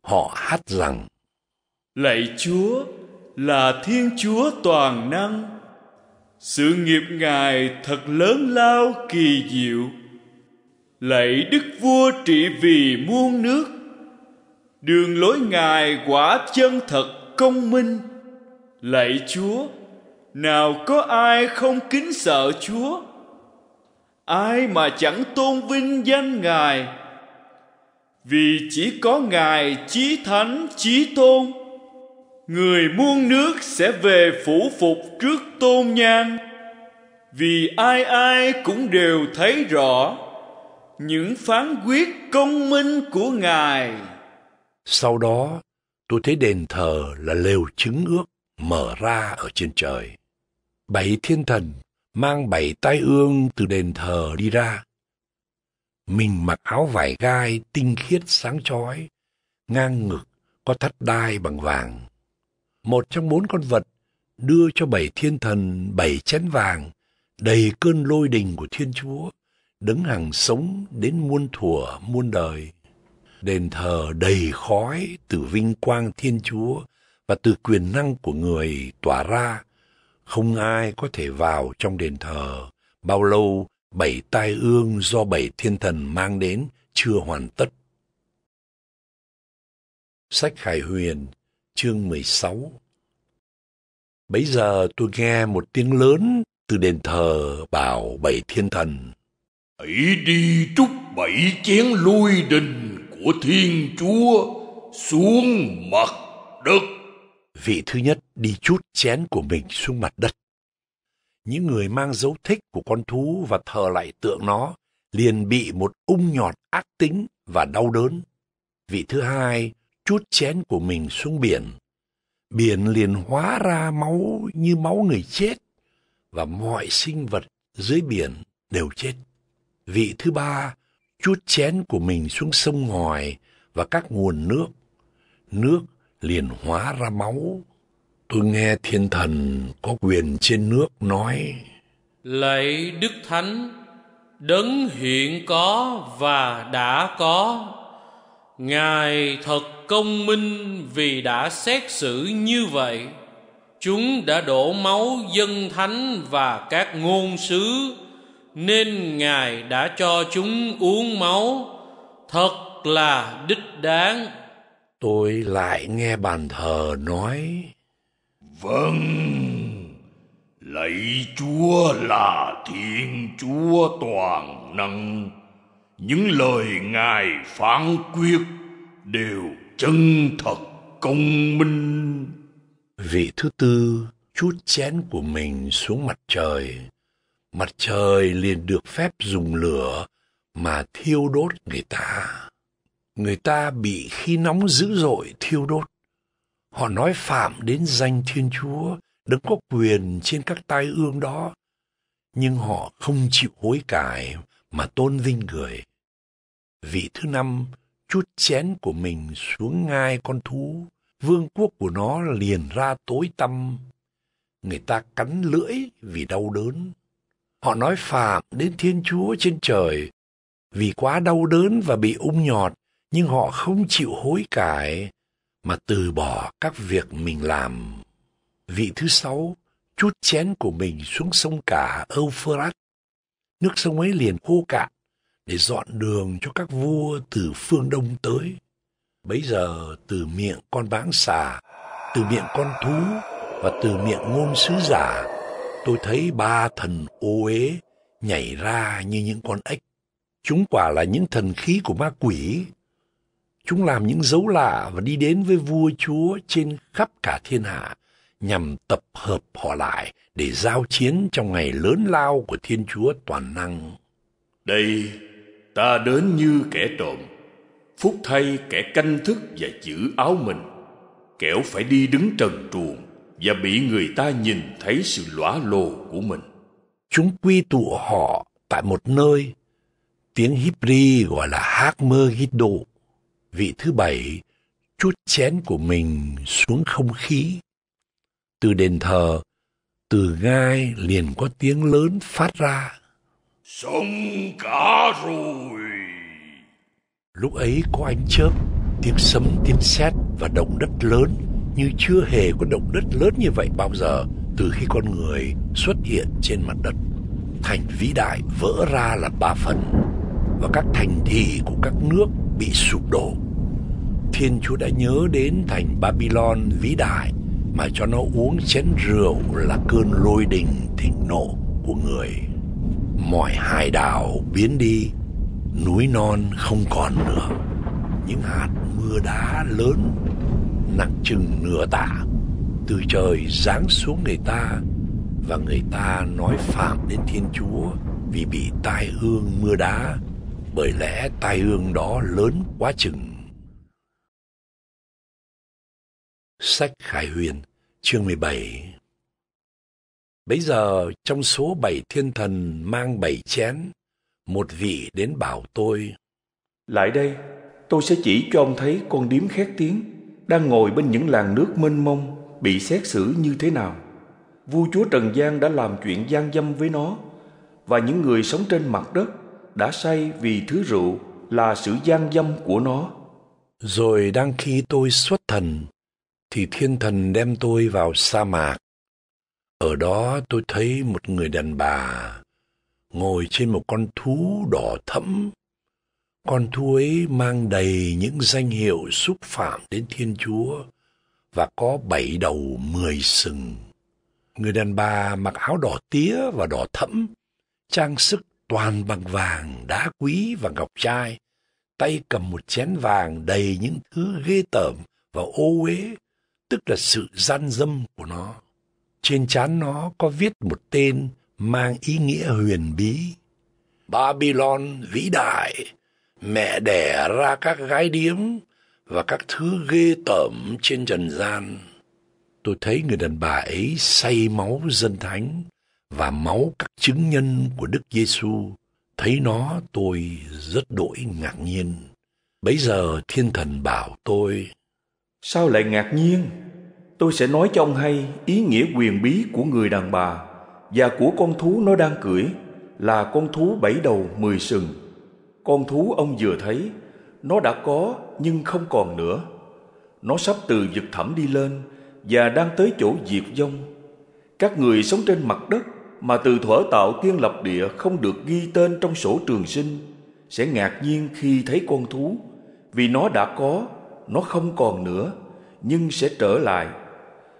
Họ hát rằng, Lạy Chúa là Thiên Chúa toàn năng. Sự nghiệp Ngài thật lớn lao kỳ diệu. Lạy Đức Vua trị vì muôn nước. Đường lối Ngài quả chân thật công minh. Lạy Chúa, nào có ai không kính sợ Chúa? Ai mà chẳng tôn vinh danh Ngài? Vì chỉ có Ngài chí thánh chí tôn người muôn nước sẽ về phủ phục trước tôn nhan vì ai ai cũng đều thấy rõ những phán quyết công minh của ngài sau đó tôi thấy đền thờ là lều chứng ước mở ra ở trên trời bảy thiên thần mang bảy tai ương từ đền thờ đi ra mình mặc áo vải gai tinh khiết sáng chói ngang ngực có thắt đai bằng vàng một trong bốn con vật đưa cho bảy thiên thần bảy chén vàng đầy cơn lôi đình của Thiên Chúa, đứng hàng sống đến muôn thuở muôn đời. Đền thờ đầy khói từ vinh quang Thiên Chúa và từ quyền năng của người tỏa ra. Không ai có thể vào trong đền thờ. Bao lâu bảy tai ương do bảy thiên thần mang đến chưa hoàn tất. Sách Khải Huyền chương 16 Bấy giờ tôi nghe một tiếng lớn từ đền thờ bảo bảy thiên thần. Hãy đi trúc bảy chén lui đình của Thiên Chúa xuống mặt đất. Vị thứ nhất đi chút chén của mình xuống mặt đất. Những người mang dấu thích của con thú và thờ lại tượng nó liền bị một ung nhọt ác tính và đau đớn. Vị thứ hai chút chén của mình xuống biển. Biển liền hóa ra máu như máu người chết, và mọi sinh vật dưới biển đều chết. Vị thứ ba, chút chén của mình xuống sông ngòi và các nguồn nước. Nước liền hóa ra máu. Tôi nghe thiên thần có quyền trên nước nói. Lạy Đức Thánh, đấng hiện có và đã có ngài thật công minh vì đã xét xử như vậy chúng đã đổ máu dân thánh và các ngôn sứ nên ngài đã cho chúng uống máu thật là đích đáng tôi lại nghe bàn thờ nói vâng lạy chúa là thiên chúa toàn năng những lời ngài phán quyết đều chân thật công minh vị thứ tư chút chén của mình xuống mặt trời mặt trời liền được phép dùng lửa mà thiêu đốt người ta người ta bị khí nóng dữ dội thiêu đốt họ nói phạm đến danh thiên chúa đứng có quyền trên các tai ương đó nhưng họ không chịu hối cải mà tôn vinh người. Vị thứ năm chút chén của mình xuống ngai con thú, vương quốc của nó liền ra tối tăm. Người ta cắn lưỡi vì đau đớn. Họ nói phạm đến Thiên Chúa trên trời vì quá đau đớn và bị ung nhọt, nhưng họ không chịu hối cải mà từ bỏ các việc mình làm. Vị thứ sáu chút chén của mình xuống sông cả Euphrates nước sông ấy liền khô cạn để dọn đường cho các vua từ phương đông tới. Bấy giờ từ miệng con báng xà, từ miệng con thú và từ miệng ngôn sứ giả, tôi thấy ba thần ô uế nhảy ra như những con ếch. Chúng quả là những thần khí của ma quỷ. Chúng làm những dấu lạ và đi đến với vua chúa trên khắp cả thiên hạ nhằm tập hợp họ lại để giao chiến trong ngày lớn lao của Thiên Chúa toàn năng. Đây, ta đến như kẻ trộm, phúc thay kẻ canh thức và giữ áo mình, kẻo phải đi đứng trần truồng và bị người ta nhìn thấy sự lõa lồ của mình. Chúng quy tụ họ tại một nơi, tiếng Hebri gọi là Hác-mơ-ghi-độ. Vị thứ bảy, chút chén của mình xuống không khí từ đền thờ, từ gai liền có tiếng lớn phát ra. Xong cả rồi. Lúc ấy có ánh chớp, tiếng sấm, tiếng sét và động đất lớn như chưa hề có động đất lớn như vậy bao giờ từ khi con người xuất hiện trên mặt đất. Thành vĩ đại vỡ ra là ba phần và các thành thị của các nước bị sụp đổ. Thiên Chúa đã nhớ đến thành Babylon vĩ đại mà cho nó uống chén rượu là cơn lôi đình thịnh nộ của người. Mọi hải đảo biến đi, núi non không còn nữa. Những hạt mưa đá lớn, nặng chừng nửa tạ, từ trời giáng xuống người ta và người ta nói phạm đến Thiên Chúa vì bị tai ương mưa đá, bởi lẽ tai ương đó lớn quá chừng Sách Khải Huyền, chương 17 Bây giờ trong số bảy thiên thần mang bảy chén, một vị đến bảo tôi. Lại đây, tôi sẽ chỉ cho ông thấy con điếm khét tiếng, đang ngồi bên những làng nước mênh mông, bị xét xử như thế nào. Vua chúa Trần gian đã làm chuyện gian dâm với nó, và những người sống trên mặt đất đã say vì thứ rượu là sự gian dâm của nó. Rồi đang khi tôi xuất thần thì thiên thần đem tôi vào sa mạc. Ở đó tôi thấy một người đàn bà ngồi trên một con thú đỏ thẫm. Con thú ấy mang đầy những danh hiệu xúc phạm đến Thiên Chúa và có bảy đầu mười sừng. Người đàn bà mặc áo đỏ tía và đỏ thẫm, trang sức toàn bằng vàng, đá quý và ngọc trai, tay cầm một chén vàng đầy những thứ ghê tởm và ô uế tức là sự gian dâm của nó. Trên chán nó có viết một tên mang ý nghĩa huyền bí. Babylon vĩ đại, mẹ đẻ ra các gái điếm và các thứ ghê tởm trên trần gian. Tôi thấy người đàn bà ấy say máu dân thánh và máu các chứng nhân của Đức Giêsu. Thấy nó tôi rất đổi ngạc nhiên. Bấy giờ thiên thần bảo tôi Sao lại ngạc nhiên? Tôi sẽ nói cho ông hay ý nghĩa quyền bí của người đàn bà và của con thú nó đang cưỡi là con thú bảy đầu mười sừng. Con thú ông vừa thấy, nó đã có nhưng không còn nữa. Nó sắp từ vực thẳm đi lên và đang tới chỗ diệt vong. Các người sống trên mặt đất mà từ thuở tạo tiên lập địa không được ghi tên trong sổ trường sinh sẽ ngạc nhiên khi thấy con thú vì nó đã có nó không còn nữa, nhưng sẽ trở lại.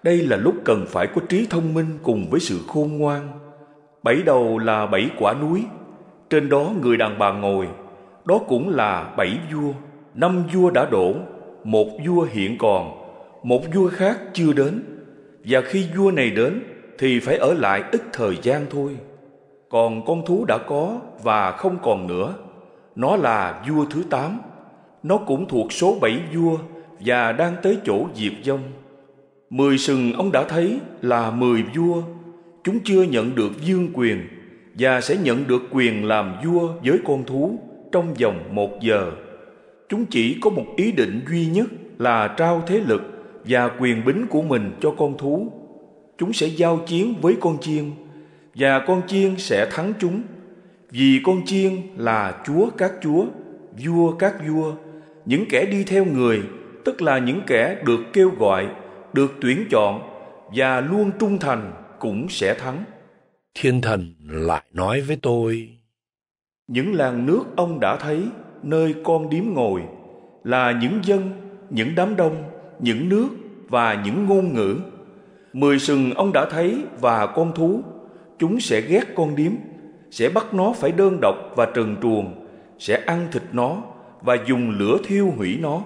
Đây là lúc cần phải có trí thông minh cùng với sự khôn ngoan. Bảy đầu là bảy quả núi, trên đó người đàn bà ngồi, đó cũng là bảy vua, năm vua đã đổ, một vua hiện còn, một vua khác chưa đến. Và khi vua này đến thì phải ở lại ít thời gian thôi. Còn con thú đã có và không còn nữa, nó là vua thứ tám nó cũng thuộc số bảy vua và đang tới chỗ diệt vong. Mười sừng ông đã thấy là mười vua, chúng chưa nhận được dương quyền và sẽ nhận được quyền làm vua với con thú trong vòng một giờ. Chúng chỉ có một ý định duy nhất là trao thế lực và quyền bính của mình cho con thú. Chúng sẽ giao chiến với con chiên và con chiên sẽ thắng chúng vì con chiên là chúa các chúa, vua các vua những kẻ đi theo người tức là những kẻ được kêu gọi được tuyển chọn và luôn trung thành cũng sẽ thắng thiên thần lại nói với tôi những làng nước ông đã thấy nơi con điếm ngồi là những dân những đám đông những nước và những ngôn ngữ mười sừng ông đã thấy và con thú chúng sẽ ghét con điếm sẽ bắt nó phải đơn độc và trần truồng sẽ ăn thịt nó và dùng lửa thiêu hủy nó.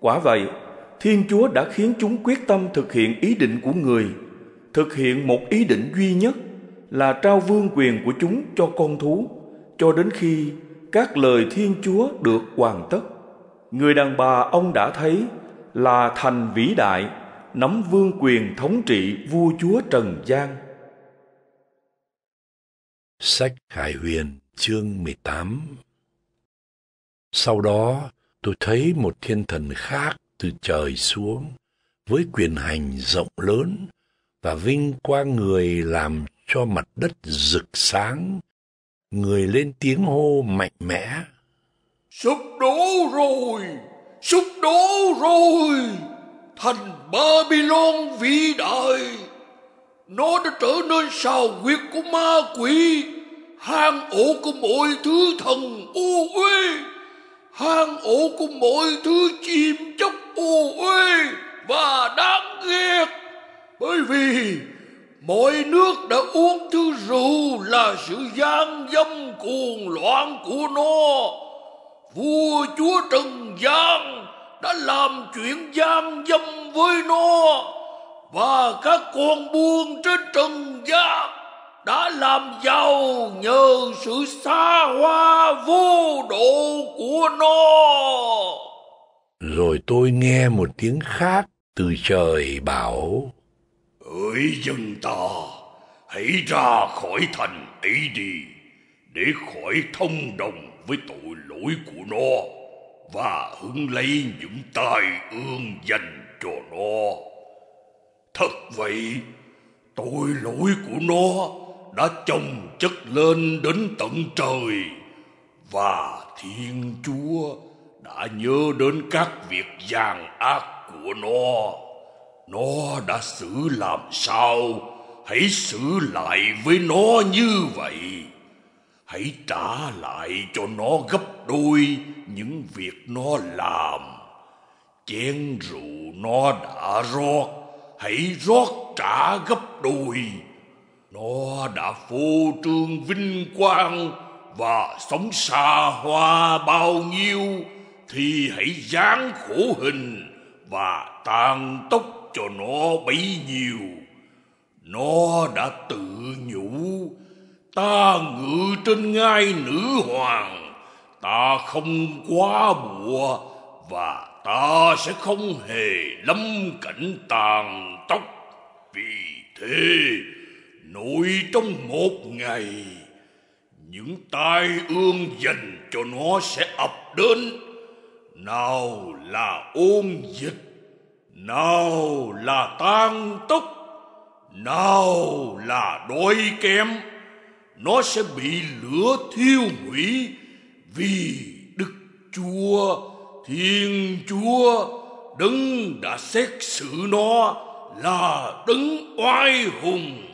Quả vậy, Thiên Chúa đã khiến chúng quyết tâm thực hiện ý định của người, thực hiện một ý định duy nhất là trao vương quyền của chúng cho con thú, cho đến khi các lời Thiên Chúa được hoàn tất. Người đàn bà ông đã thấy là thành vĩ đại, nắm vương quyền thống trị vua chúa Trần gian. Sách Khải Huyền chương 18 sau đó, tôi thấy một thiên thần khác từ trời xuống với quyền hành rộng lớn và vinh quang người làm cho mặt đất rực sáng. Người lên tiếng hô mạnh mẽ. Sụp đổ rồi! Sụp đổ rồi! Thành Babylon vĩ đại! Nó đã trở nên sao huyệt của ma quỷ, hang ổ của mọi thứ thần ô uế hang ổ của mọi thứ chìm trong ô uế và đáng ghét bởi vì mọi nước đã uống thứ rượu là sự gian dâm cuồng loạn của nó vua chúa trần gian đã làm chuyện gian dâm với nó và các con buôn trên trần gian đã làm giàu nhờ sự xa hoa vô độ của nó rồi tôi nghe một tiếng khác từ trời bảo Ơi dân ta hãy ra khỏi thành ấy đi để khỏi thông đồng với tội lỗi của nó và hứng lấy những tai ương dành cho nó thật vậy tội lỗi của nó đã chồng chất lên đến tận trời và thiên chúa đã nhớ đến các việc gian ác của nó nó đã xử làm sao hãy xử lại với nó như vậy hãy trả lại cho nó gấp đôi những việc nó làm chén rượu nó đã rót hãy rót trả gấp đôi nó đã phô trương vinh quang và sống xa hoa bao nhiêu thì hãy dán khổ hình và tàn tốc cho nó bấy nhiêu nó đã tự nhủ ta ngự trên ngai nữ hoàng ta không quá bùa và ta sẽ không hề lâm cảnh tàn tóc vì thế nội trong một ngày những tai ương dành cho nó sẽ ập đến nào là ôn dịch nào là tan tốc nào là đói kém nó sẽ bị lửa thiêu hủy vì đức chúa thiên chúa đấng đã xét xử nó là đấng oai hùng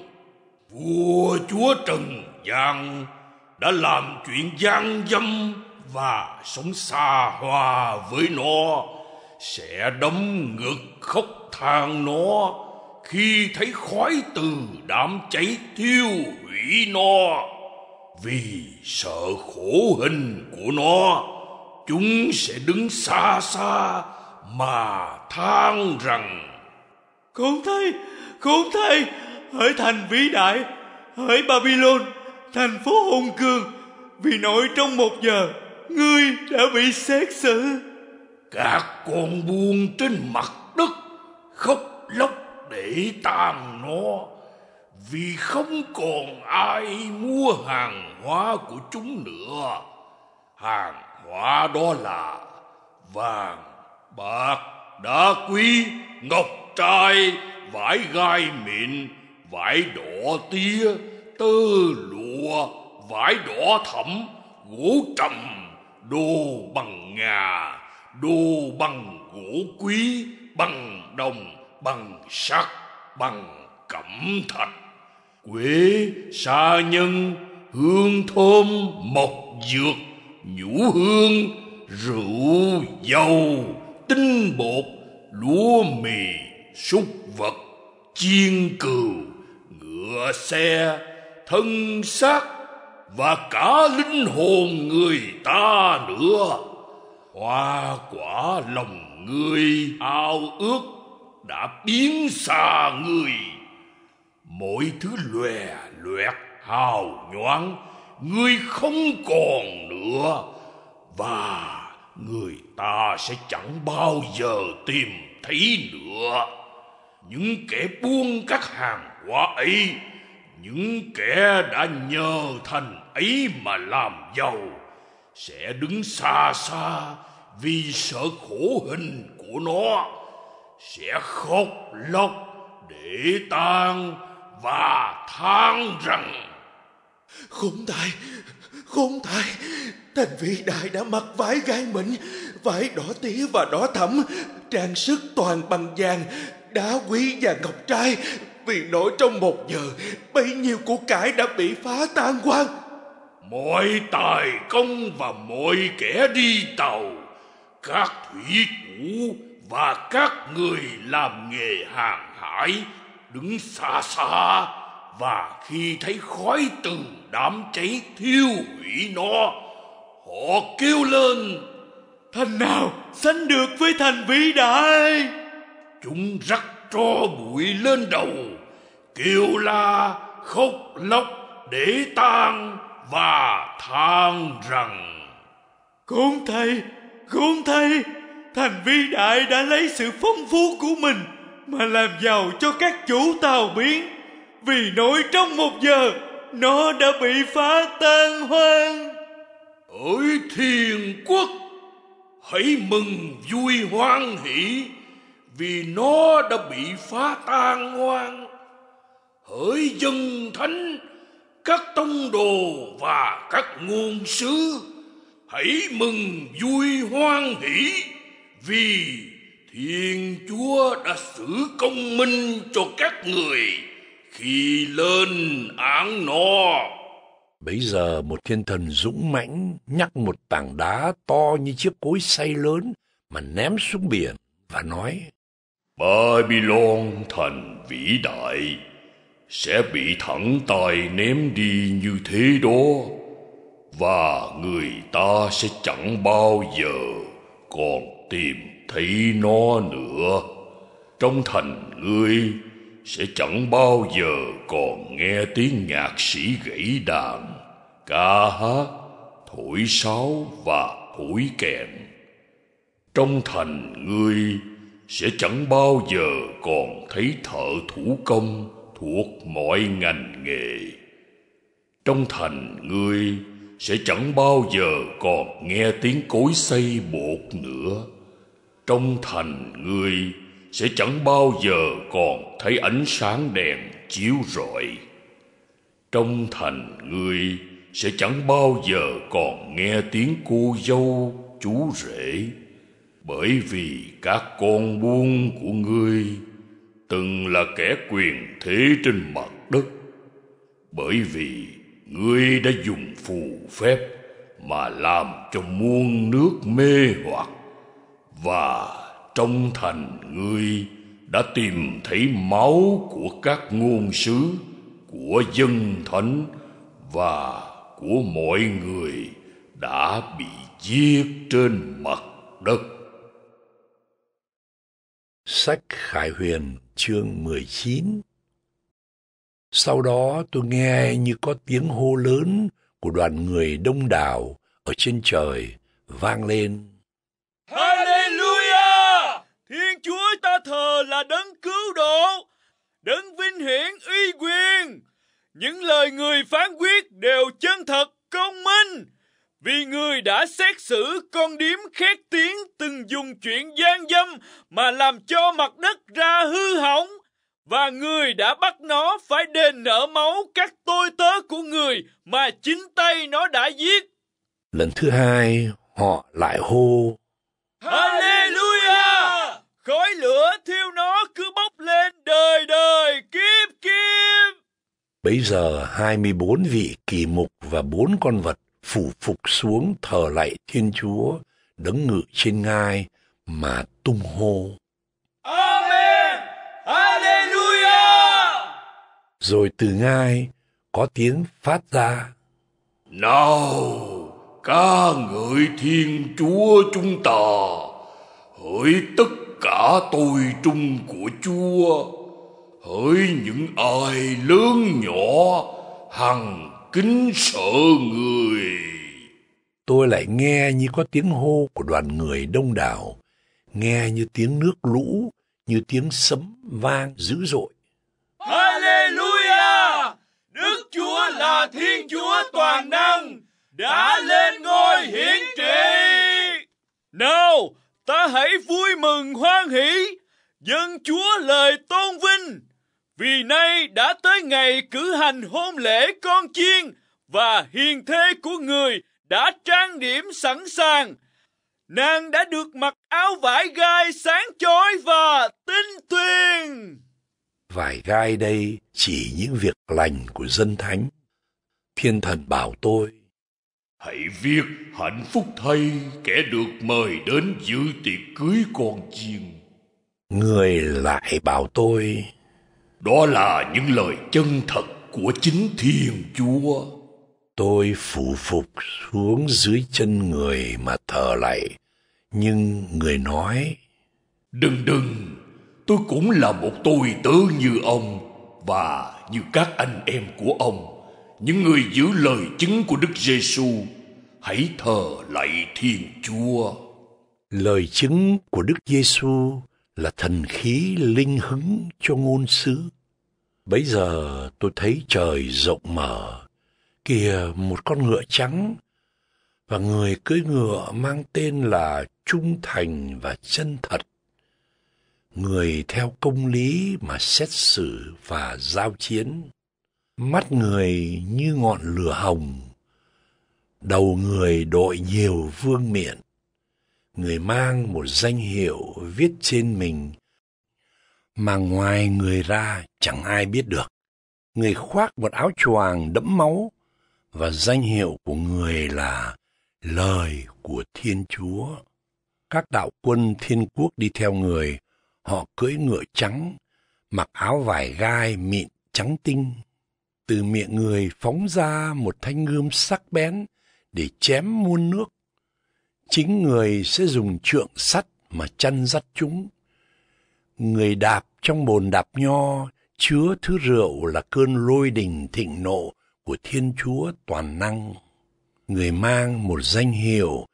vua chúa trần giang đã làm chuyện gian dâm và sống xa hoa với nó sẽ đấm ngực khóc than nó khi thấy khói từ đám cháy thiêu hủy nó vì sợ khổ hình của nó chúng sẽ đứng xa xa mà than rằng khốn thay khốn thay hỡi thành vĩ đại hỡi babylon thành phố hùng cường vì nội trong một giờ ngươi đã bị xét xử các con buôn trên mặt đất khóc lóc để tàn nó vì không còn ai mua hàng hóa của chúng nữa hàng hóa đó là vàng bạc đá quý ngọc trai vải gai mịn vải đỏ tía tơ lụa vải đỏ thẫm gỗ trầm đồ bằng ngà đồ bằng gỗ quý bằng đồng bằng sắt bằng cẩm thạch quế sa nhân hương thơm mộc dược nhũ hương rượu dầu tinh bột lúa mì súc vật chiên cừu ngựa xe thân xác và cả linh hồn người ta nữa hoa quả lòng người ao ước đã biến xa người Mỗi thứ lòe loẹt hào nhoáng người không còn nữa và người ta sẽ chẳng bao giờ tìm thấy nữa những kẻ buôn các hàng quả ấy những kẻ đã nhờ thành ấy mà làm giàu sẽ đứng xa xa vì sợ khổ hình của nó sẽ khóc lóc để tang và than rằng khốn tài khốn tài thành vị đại đã mặc vải gai mịn vải đỏ tía và đỏ thẫm trang sức toàn bằng vàng đá quý và ngọc trai vì đối trong một giờ Bấy nhiêu của cải đã bị phá tan quang Mọi tài công và mọi kẻ đi tàu Các thủy thủ và các người làm nghề hàng hải Đứng xa xa Và khi thấy khói từ đám cháy thiêu hủy nó Họ kêu lên Thành nào sánh được với thành vĩ đại Chúng rắc tro bụi lên đầu kêu la khóc lóc để tan và than rằng Cốn thầy, cốn thầy, thành vi đại đã lấy sự phong phú của mình mà làm giàu cho các chủ tàu biến. Vì nỗi trong một giờ, nó đã bị phá tan hoang. Ôi thiên quốc, hãy mừng vui hoan hỷ vì nó đã bị phá tan hoang. hỡi dân thánh các tông đồ và các ngôn sứ hãy mừng vui hoan hỷ vì thiên chúa đã xử công minh cho các người khi lên án nó bấy giờ một thiên thần dũng mãnh nhắc một tảng đá to như chiếc cối xay lớn mà ném xuống biển và nói Babylon thành vĩ đại sẽ bị thẳng tay ném đi như thế đó và người ta sẽ chẳng bao giờ còn tìm thấy nó nữa trong thành ngươi sẽ chẳng bao giờ còn nghe tiếng nhạc sĩ gãy đàn ca hát thổi sáo và thổi kèn trong thành ngươi sẽ chẳng bao giờ còn thấy thợ thủ công thuộc mọi ngành nghề. Trong thành ngươi sẽ chẳng bao giờ còn nghe tiếng cối xây bột nữa. Trong thành ngươi sẽ chẳng bao giờ còn thấy ánh sáng đèn chiếu rọi. Trong thành ngươi sẽ chẳng bao giờ còn nghe tiếng cô dâu chú rể bởi vì các con buôn của ngươi từng là kẻ quyền thế trên mặt đất bởi vì ngươi đã dùng phù phép mà làm cho muôn nước mê hoặc và trong thành ngươi đã tìm thấy máu của các ngôn sứ của dân thánh và của mọi người đã bị giết trên mặt đất Sách Khải Huyền chương 19 Sau đó tôi nghe như có tiếng hô lớn của đoàn người đông đảo ở trên trời vang lên. Hallelujah! Thiên Chúa ta thờ là đấng cứu độ, đấng vinh hiển uy quyền. Những lời người phán quyết đều chân thật công minh vì người đã xét xử con điếm khét tiếng từng dùng chuyện gian dâm mà làm cho mặt đất ra hư hỏng và người đã bắt nó phải đền nợ máu các tôi tớ của người mà chính tay nó đã giết. Lần thứ hai, họ lại hô. Hallelujah! Khói lửa thiêu nó cứ bốc lên đời đời kiếp kiếp. Bây giờ hai mươi bốn vị kỳ mục và bốn con vật phủ phục xuống thờ lạy Thiên Chúa, đấng ngự trên ngai mà tung hô. Amen! Alleluia! Rồi từ ngai có tiếng phát ra. Nào, ca ngợi Thiên Chúa chúng ta, hỡi tất cả tôi trung của Chúa, hỡi những ai lớn nhỏ, hằng kính sợ người tôi lại nghe như có tiếng hô của đoàn người đông đảo nghe như tiếng nước lũ như tiếng sấm vang dữ dội Hallelujah! Đức Chúa là Thiên Chúa toàn năng, đã lên ngôi hiển trị. Nào, ta hãy vui mừng hoan hỷ, dân Chúa lời tôn vinh, vì nay đã tới ngày cử hành hôn lễ con chiên và hiền thê của người đã trang điểm sẵn sàng. Nàng đã được mặc áo vải gai sáng chói và tinh tuyền. Vải gai đây chỉ những việc lành của dân thánh. Thiên thần bảo tôi. Hãy viết hạnh phúc thay kẻ được mời đến dự tiệc cưới con chiên. Người lại bảo tôi đó là những lời chân thật của chính Thiên Chúa. Tôi phụ phục xuống dưới chân người mà thờ lạy, nhưng người nói, Đừng đừng, tôi cũng là một tôi tớ như ông và như các anh em của ông, những người giữ lời chứng của Đức Giêsu hãy thờ lạy Thiên Chúa. Lời chứng của Đức Giêsu là thần khí linh hứng cho ngôn sứ. Bấy giờ tôi thấy trời rộng mở, kìa một con ngựa trắng, và người cưỡi ngựa mang tên là Trung Thành và Chân Thật. Người theo công lý mà xét xử và giao chiến. Mắt người như ngọn lửa hồng, đầu người đội nhiều vương miện người mang một danh hiệu viết trên mình mà ngoài người ra chẳng ai biết được. Người khoác một áo choàng đẫm máu và danh hiệu của người là lời của Thiên Chúa. Các đạo quân thiên quốc đi theo người, họ cưỡi ngựa trắng, mặc áo vải gai mịn trắng tinh. Từ miệng người phóng ra một thanh gươm sắc bén để chém muôn nước Chính người sẽ dùng trượng sắt mà chăn dắt chúng. Người đạp trong bồn đạp nho chứa thứ rượu là cơn lôi đình thịnh nộ của Thiên Chúa toàn năng. Người mang một danh hiệu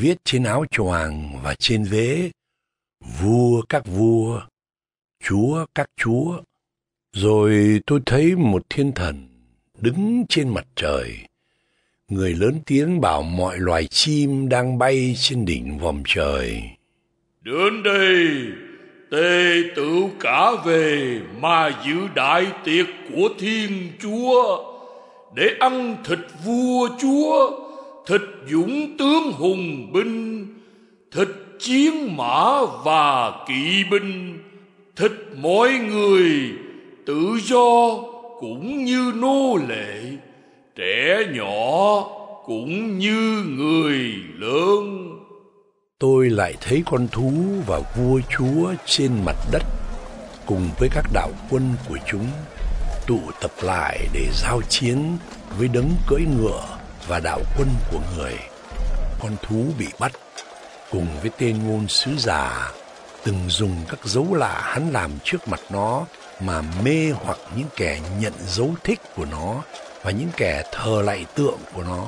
viết trên áo choàng và trên vế, vua các vua, chúa các chúa. Rồi tôi thấy một thiên thần đứng trên mặt trời, người lớn tiếng bảo mọi loài chim đang bay trên đỉnh vòng trời. Đến đây, tê tử cả về mà giữ đại tiệc của Thiên Chúa, để ăn thịt vua Chúa, thịt dũng tướng hùng binh, thịt chiến mã và kỵ binh, thịt mọi người tự do cũng như nô lệ trẻ nhỏ cũng như người lớn tôi lại thấy con thú và vua chúa trên mặt đất cùng với các đạo quân của chúng tụ tập lại để giao chiến với đấng cưỡi ngựa và đạo quân của người con thú bị bắt cùng với tên ngôn sứ giả từng dùng các dấu lạ hắn làm trước mặt nó mà mê hoặc những kẻ nhận dấu thích của nó và những kẻ thờ lạy tượng của nó.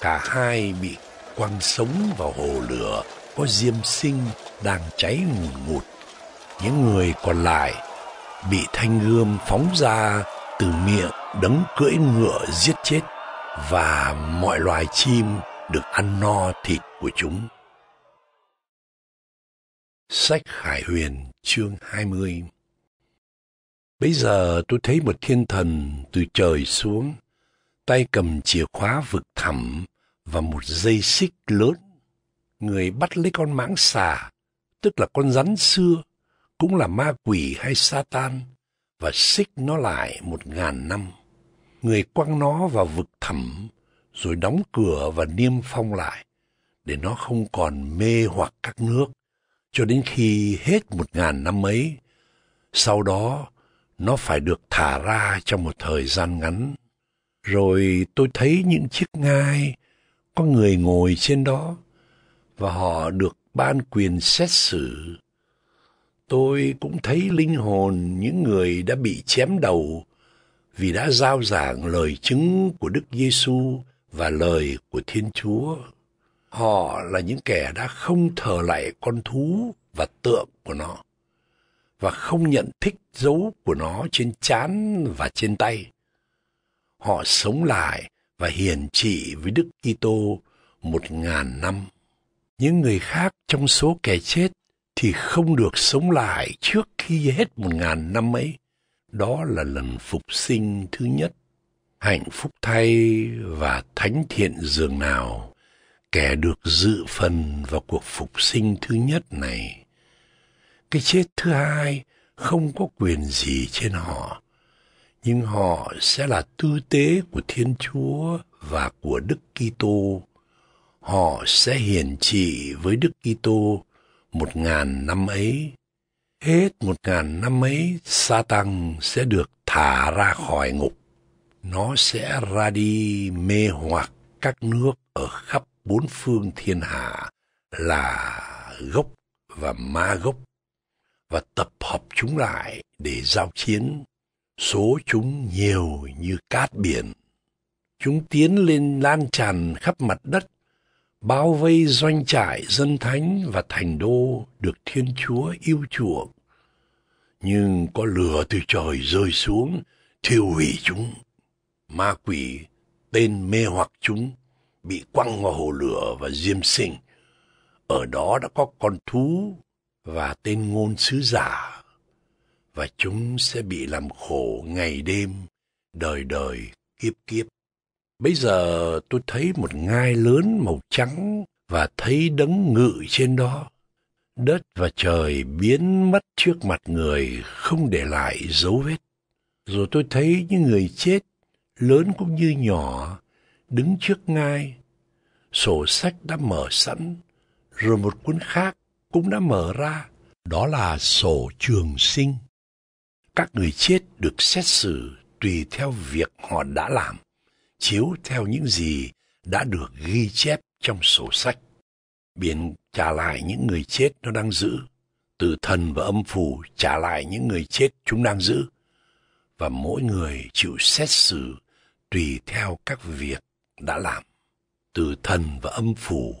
Cả hai bị quăng sống vào hồ lửa có diêm sinh đang cháy ngùn ngụt. Những người còn lại bị thanh gươm phóng ra từ miệng đấng cưỡi ngựa giết chết và mọi loài chim được ăn no thịt của chúng. Sách Khải Huyền chương hai mươi Bây giờ tôi thấy một thiên thần từ trời xuống, tay cầm chìa khóa vực thẳm và một dây xích lớn. Người bắt lấy con mãng xà, tức là con rắn xưa, cũng là ma quỷ hay sa tan, và xích nó lại một ngàn năm. Người quăng nó vào vực thẳm, rồi đóng cửa và niêm phong lại, để nó không còn mê hoặc các nước, cho đến khi hết một ngàn năm ấy. Sau đó, nó phải được thả ra trong một thời gian ngắn. Rồi tôi thấy những chiếc ngai, có người ngồi trên đó, và họ được ban quyền xét xử. Tôi cũng thấy linh hồn những người đã bị chém đầu vì đã giao giảng lời chứng của Đức Giêsu và lời của Thiên Chúa. Họ là những kẻ đã không thờ lại con thú và tượng của nó và không nhận thích dấu của nó trên chán và trên tay. Họ sống lại và hiền trị với Đức Kitô một ngàn năm. Những người khác trong số kẻ chết thì không được sống lại trước khi hết một ngàn năm ấy. Đó là lần phục sinh thứ nhất. Hạnh phúc thay và thánh thiện dường nào kẻ được dự phần vào cuộc phục sinh thứ nhất này. Cái chết thứ hai không có quyền gì trên họ, nhưng họ sẽ là tư tế của Thiên Chúa và của Đức Kitô. Họ sẽ hiển trị với Đức Kitô một ngàn năm ấy. Hết một ngàn năm ấy, sa tăng sẽ được thả ra khỏi ngục. Nó sẽ ra đi mê hoặc các nước ở khắp bốn phương thiên hạ là gốc và ma gốc và tập hợp chúng lại để giao chiến. Số chúng nhiều như cát biển. Chúng tiến lên lan tràn khắp mặt đất, bao vây doanh trại dân thánh và thành đô được Thiên Chúa yêu chuộng. Nhưng có lửa từ trời rơi xuống, thiêu hủy chúng. Ma quỷ, tên mê hoặc chúng, bị quăng vào hồ lửa và diêm sinh. Ở đó đã có con thú và tên ngôn sứ giả và chúng sẽ bị làm khổ ngày đêm đời đời kiếp kiếp bây giờ tôi thấy một ngai lớn màu trắng và thấy đấng ngự trên đó đất và trời biến mất trước mặt người không để lại dấu vết rồi tôi thấy những người chết lớn cũng như nhỏ đứng trước ngai sổ sách đã mở sẵn rồi một cuốn khác cũng đã mở ra, đó là sổ trường sinh. Các người chết được xét xử tùy theo việc họ đã làm, chiếu theo những gì đã được ghi chép trong sổ sách. Biển trả lại những người chết nó đang giữ, từ thần và âm phủ trả lại những người chết chúng đang giữ, và mỗi người chịu xét xử tùy theo các việc đã làm. Từ thần và âm phủ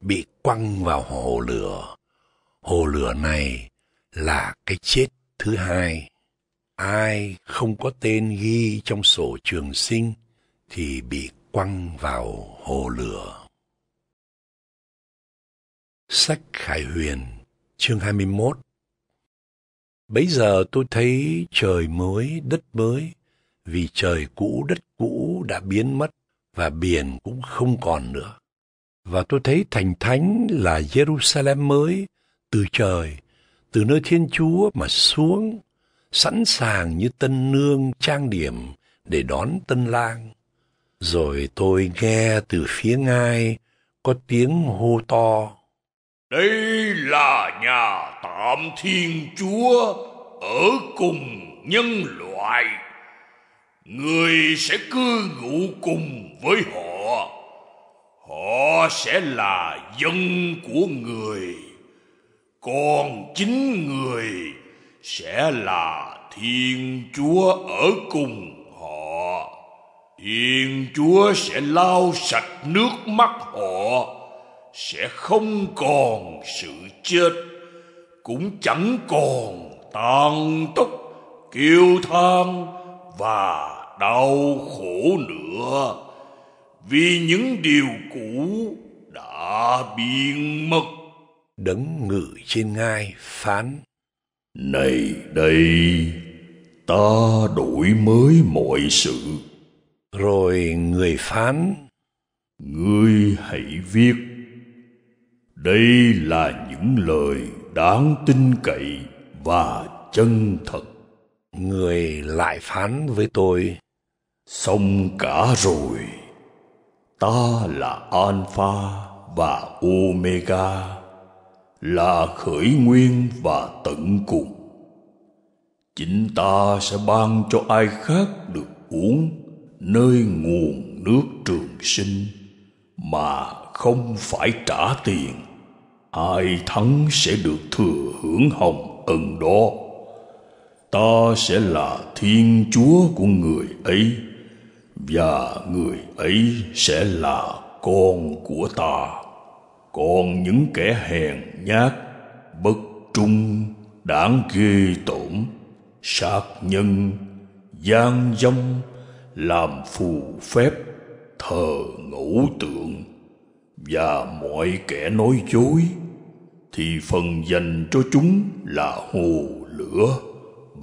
bị quăng vào hồ lửa Hồ lửa này là cái chết thứ hai. Ai không có tên ghi trong sổ trường sinh thì bị quăng vào hồ lửa. Sách Khải Huyền, chương 21 Bấy giờ tôi thấy trời mới, đất mới, vì trời cũ, đất cũ đã biến mất và biển cũng không còn nữa. Và tôi thấy thành thánh là Jerusalem mới, từ trời, từ nơi Thiên Chúa mà xuống, sẵn sàng như tân nương trang điểm để đón tân lang. Rồi tôi nghe từ phía ngai có tiếng hô to. Đây là nhà tạm Thiên Chúa ở cùng nhân loại. Người sẽ cư ngụ cùng với họ. Họ sẽ là dân của người con chính người sẽ là thiên chúa ở cùng họ thiên chúa sẽ lau sạch nước mắt họ sẽ không còn sự chết cũng chẳng còn tàn tốc kêu than và đau khổ nữa vì những điều cũ đã biến mất đấng ngự trên ngai phán này đây ta đổi mới mọi sự rồi người phán ngươi hãy viết đây là những lời đáng tin cậy và chân thật người lại phán với tôi xong cả rồi ta là alpha và omega là khởi nguyên và tận cùng chính ta sẽ ban cho ai khác được uống nơi nguồn nước trường sinh mà không phải trả tiền ai thắng sẽ được thừa hưởng hồng ân đó ta sẽ là thiên chúa của người ấy và người ấy sẽ là con của ta còn những kẻ hèn nhát bất trung đáng ghê tổn sát nhân gian dâm làm phù phép thờ ngũ tượng và mọi kẻ nói dối thì phần dành cho chúng là hồ lửa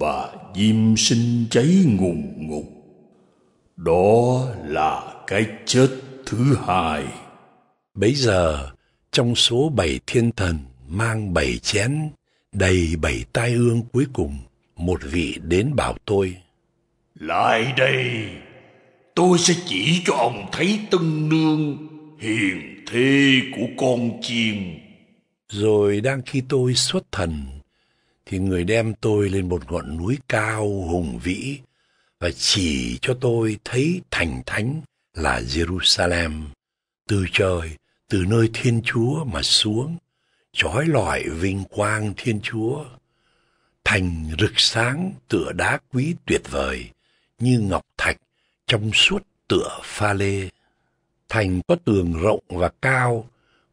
và diêm sinh cháy ngùn ngục đó là cái chết thứ hai bấy giờ trong số bảy thiên thần mang bảy chén đầy bảy tai ương cuối cùng một vị đến bảo tôi lại đây tôi sẽ chỉ cho ông thấy tân nương hiền thê của con chiên rồi đang khi tôi xuất thần thì người đem tôi lên một ngọn núi cao hùng vĩ và chỉ cho tôi thấy thành thánh là Jerusalem từ trời từ nơi Thiên Chúa mà xuống, trói lọi vinh quang Thiên Chúa, thành rực sáng tựa đá quý tuyệt vời, như ngọc thạch trong suốt tựa pha lê. Thành có tường rộng và cao,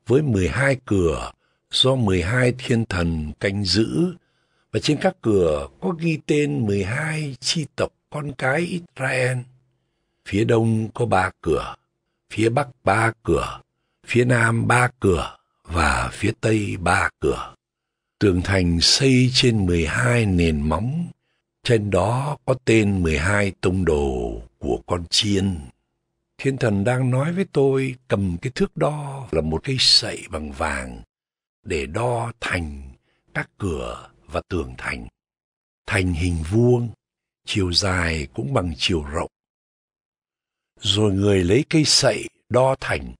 với mười hai cửa do mười hai thiên thần canh giữ, và trên các cửa có ghi tên mười hai chi tộc con cái Israel. Phía đông có ba cửa, phía bắc ba cửa, phía nam ba cửa và phía tây ba cửa. Tường thành xây trên 12 nền móng, trên đó có tên 12 tông đồ của con chiên. Thiên thần đang nói với tôi cầm cái thước đo là một cây sậy bằng vàng để đo thành, các cửa và tường thành. Thành hình vuông, chiều dài cũng bằng chiều rộng. Rồi người lấy cây sậy đo thành,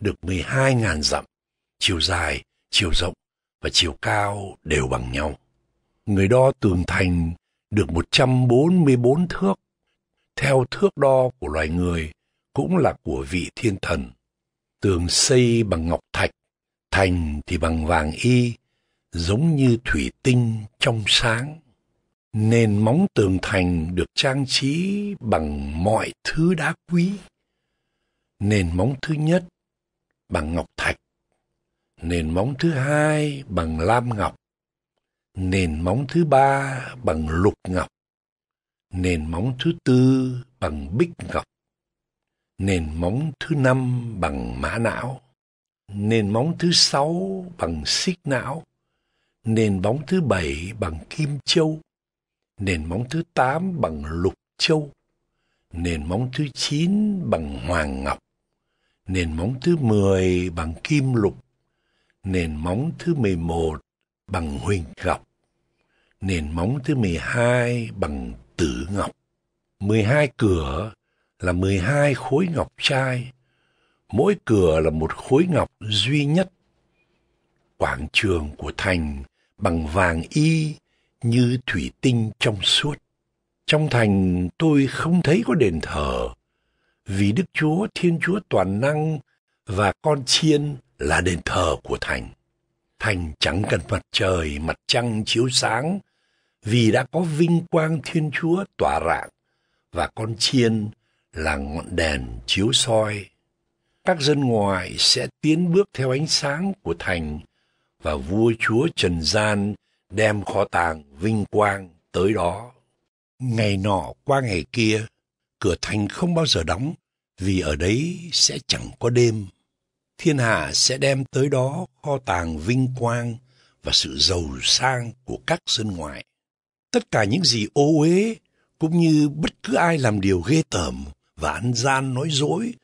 được 12.000 dặm, chiều dài, chiều rộng và chiều cao đều bằng nhau. Người đo tường thành được 144 thước, theo thước đo của loài người cũng là của vị thiên thần. Tường xây bằng ngọc thạch, thành thì bằng vàng y, giống như thủy tinh trong sáng. Nền móng tường thành được trang trí bằng mọi thứ đá quý. Nền móng thứ nhất bằng ngọc thạch, nền móng thứ hai bằng lam ngọc, nền móng thứ ba bằng lục ngọc, nền móng thứ tư bằng bích ngọc, nền móng thứ năm bằng mã não, nền móng thứ sáu bằng xích não, nền móng thứ bảy bằng kim châu, nền móng thứ tám bằng lục châu, nền móng thứ chín bằng hoàng ngọc, nền móng thứ 10 bằng kim lục, nền móng thứ 11 bằng huỳnh ngọc, nền móng thứ 12 bằng tử ngọc. 12 cửa là 12 khối ngọc trai, mỗi cửa là một khối ngọc duy nhất. Quảng trường của thành bằng vàng y như thủy tinh trong suốt. Trong thành tôi không thấy có đền thờ, vì Đức Chúa Thiên Chúa Toàn Năng và con chiên là đền thờ của thành. Thành chẳng cần mặt trời, mặt trăng chiếu sáng, vì đã có vinh quang Thiên Chúa tỏa rạng, và con chiên là ngọn đèn chiếu soi. Các dân ngoài sẽ tiến bước theo ánh sáng của thành, và vua chúa trần gian đem kho tàng vinh quang tới đó. Ngày nọ qua ngày kia, cửa thành không bao giờ đóng, vì ở đấy sẽ chẳng có đêm. Thiên hạ sẽ đem tới đó kho tàng vinh quang và sự giàu sang của các dân ngoại. Tất cả những gì ô uế cũng như bất cứ ai làm điều ghê tởm và ăn gian nói dối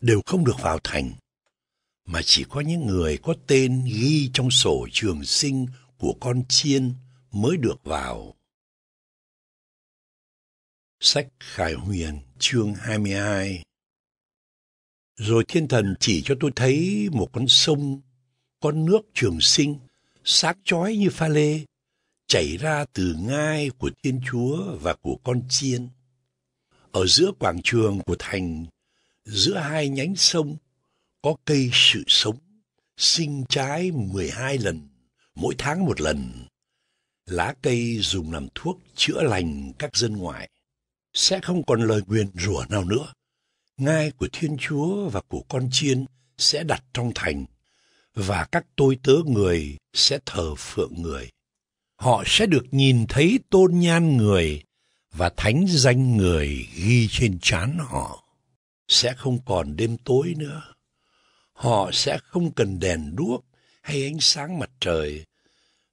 đều không được vào thành, mà chỉ có những người có tên ghi trong sổ trường sinh của con chiên mới được vào. Sách Khải Huyền chương 22 rồi thiên thần chỉ cho tôi thấy một con sông, con nước trường sinh, sáng chói như pha lê, chảy ra từ ngai của Thiên Chúa và của con chiên. Ở giữa quảng trường của thành, giữa hai nhánh sông, có cây sự sống, sinh trái 12 lần, mỗi tháng một lần. Lá cây dùng làm thuốc chữa lành các dân ngoại. Sẽ không còn lời nguyền rủa nào nữa, ngai của Thiên Chúa và của con chiên sẽ đặt trong thành, và các tôi tớ người sẽ thờ phượng người. Họ sẽ được nhìn thấy tôn nhan người và thánh danh người ghi trên trán họ. Sẽ không còn đêm tối nữa. Họ sẽ không cần đèn đuốc hay ánh sáng mặt trời,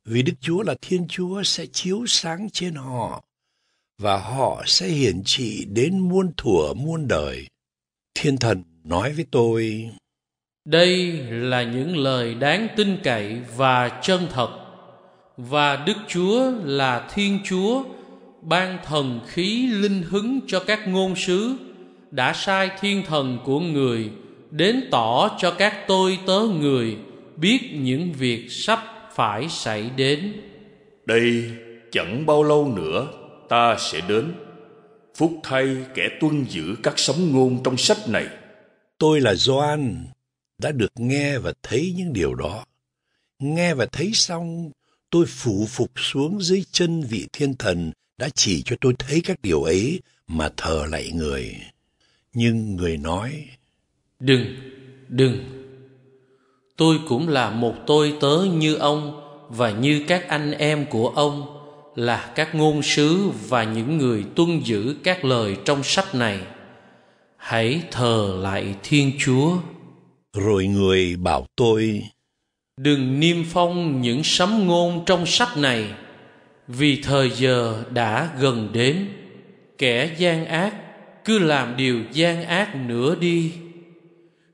vì Đức Chúa là Thiên Chúa sẽ chiếu sáng trên họ và họ sẽ hiển trị đến muôn thuở muôn đời thiên thần nói với tôi đây là những lời đáng tin cậy và chân thật và đức chúa là thiên chúa ban thần khí linh hứng cho các ngôn sứ đã sai thiên thần của người đến tỏ cho các tôi tớ người biết những việc sắp phải xảy đến đây chẳng bao lâu nữa ta sẽ đến Phúc thay kẻ tuân giữ các sấm ngôn trong sách này. Tôi là Doan, đã được nghe và thấy những điều đó. Nghe và thấy xong, tôi phụ phục xuống dưới chân vị thiên thần đã chỉ cho tôi thấy các điều ấy mà thờ lạy người. Nhưng người nói, Đừng, đừng, tôi cũng là một tôi tớ như ông và như các anh em của ông là các ngôn sứ và những người tuân giữ các lời trong sách này hãy thờ lại thiên chúa rồi người bảo tôi đừng niêm phong những sấm ngôn trong sách này vì thời giờ đã gần đến kẻ gian ác cứ làm điều gian ác nữa đi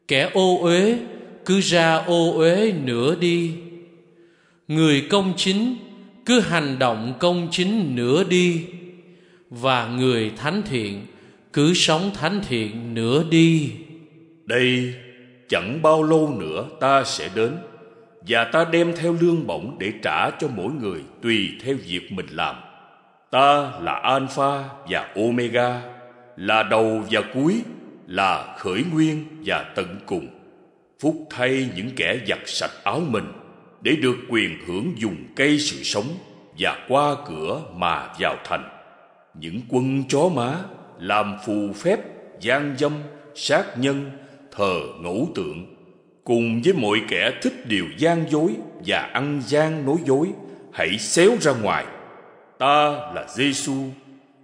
kẻ ô uế cứ ra ô uế nữa đi người công chính cứ hành động công chính nửa đi và người thánh thiện cứ sống thánh thiện nửa đi đây chẳng bao lâu nữa ta sẽ đến và ta đem theo lương bổng để trả cho mỗi người tùy theo việc mình làm ta là alpha và omega là đầu và cuối là khởi nguyên và tận cùng phúc thay những kẻ giặt sạch áo mình để được quyền hưởng dùng cây sự sống và qua cửa mà vào thành. Những quân chó má làm phù phép, gian dâm, sát nhân, thờ ngẫu tượng cùng với mọi kẻ thích điều gian dối và ăn gian nói dối hãy xéo ra ngoài ta là Giêsu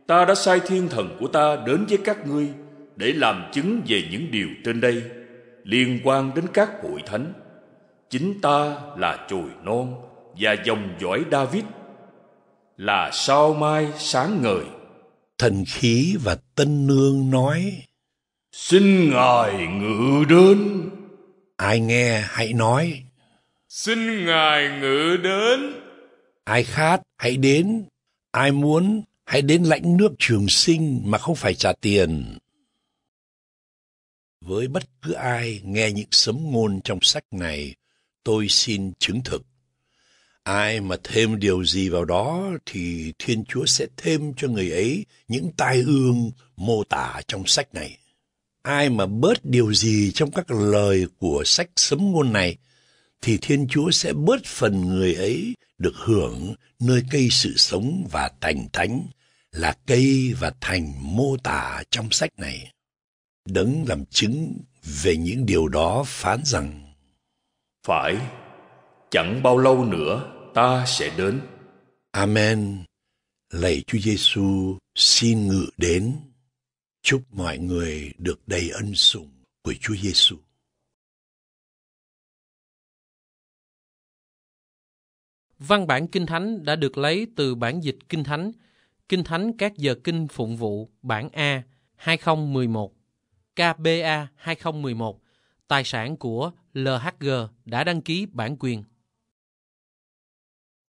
ta đã sai thiên thần của ta đến với các ngươi để làm chứng về những điều trên đây liên quan đến các hội thánh chính ta là chùi non và dòng dõi David là sao mai sáng ngời. Thần khí và tân nương nói Xin Ngài ngự đến. Ai nghe hãy nói Xin Ngài ngự đến. Ai khát hãy đến, ai muốn hãy đến lãnh nước trường sinh mà không phải trả tiền. Với bất cứ ai nghe những sấm ngôn trong sách này, tôi xin chứng thực. Ai mà thêm điều gì vào đó thì Thiên Chúa sẽ thêm cho người ấy những tai ương mô tả trong sách này. Ai mà bớt điều gì trong các lời của sách sấm ngôn này thì Thiên Chúa sẽ bớt phần người ấy được hưởng nơi cây sự sống và thành thánh là cây và thành mô tả trong sách này. Đấng làm chứng về những điều đó phán rằng phải, chẳng bao lâu nữa ta sẽ đến. Amen. Lạy Chúa Giêsu xin ngự đến. Chúc mọi người được đầy ân sủng của Chúa Giêsu. Văn bản Kinh Thánh đã được lấy từ bản dịch Kinh Thánh, Kinh Thánh các giờ kinh phụng vụ bản A 2011, KBA 2011 tài sản của LHG đã đăng ký bản quyền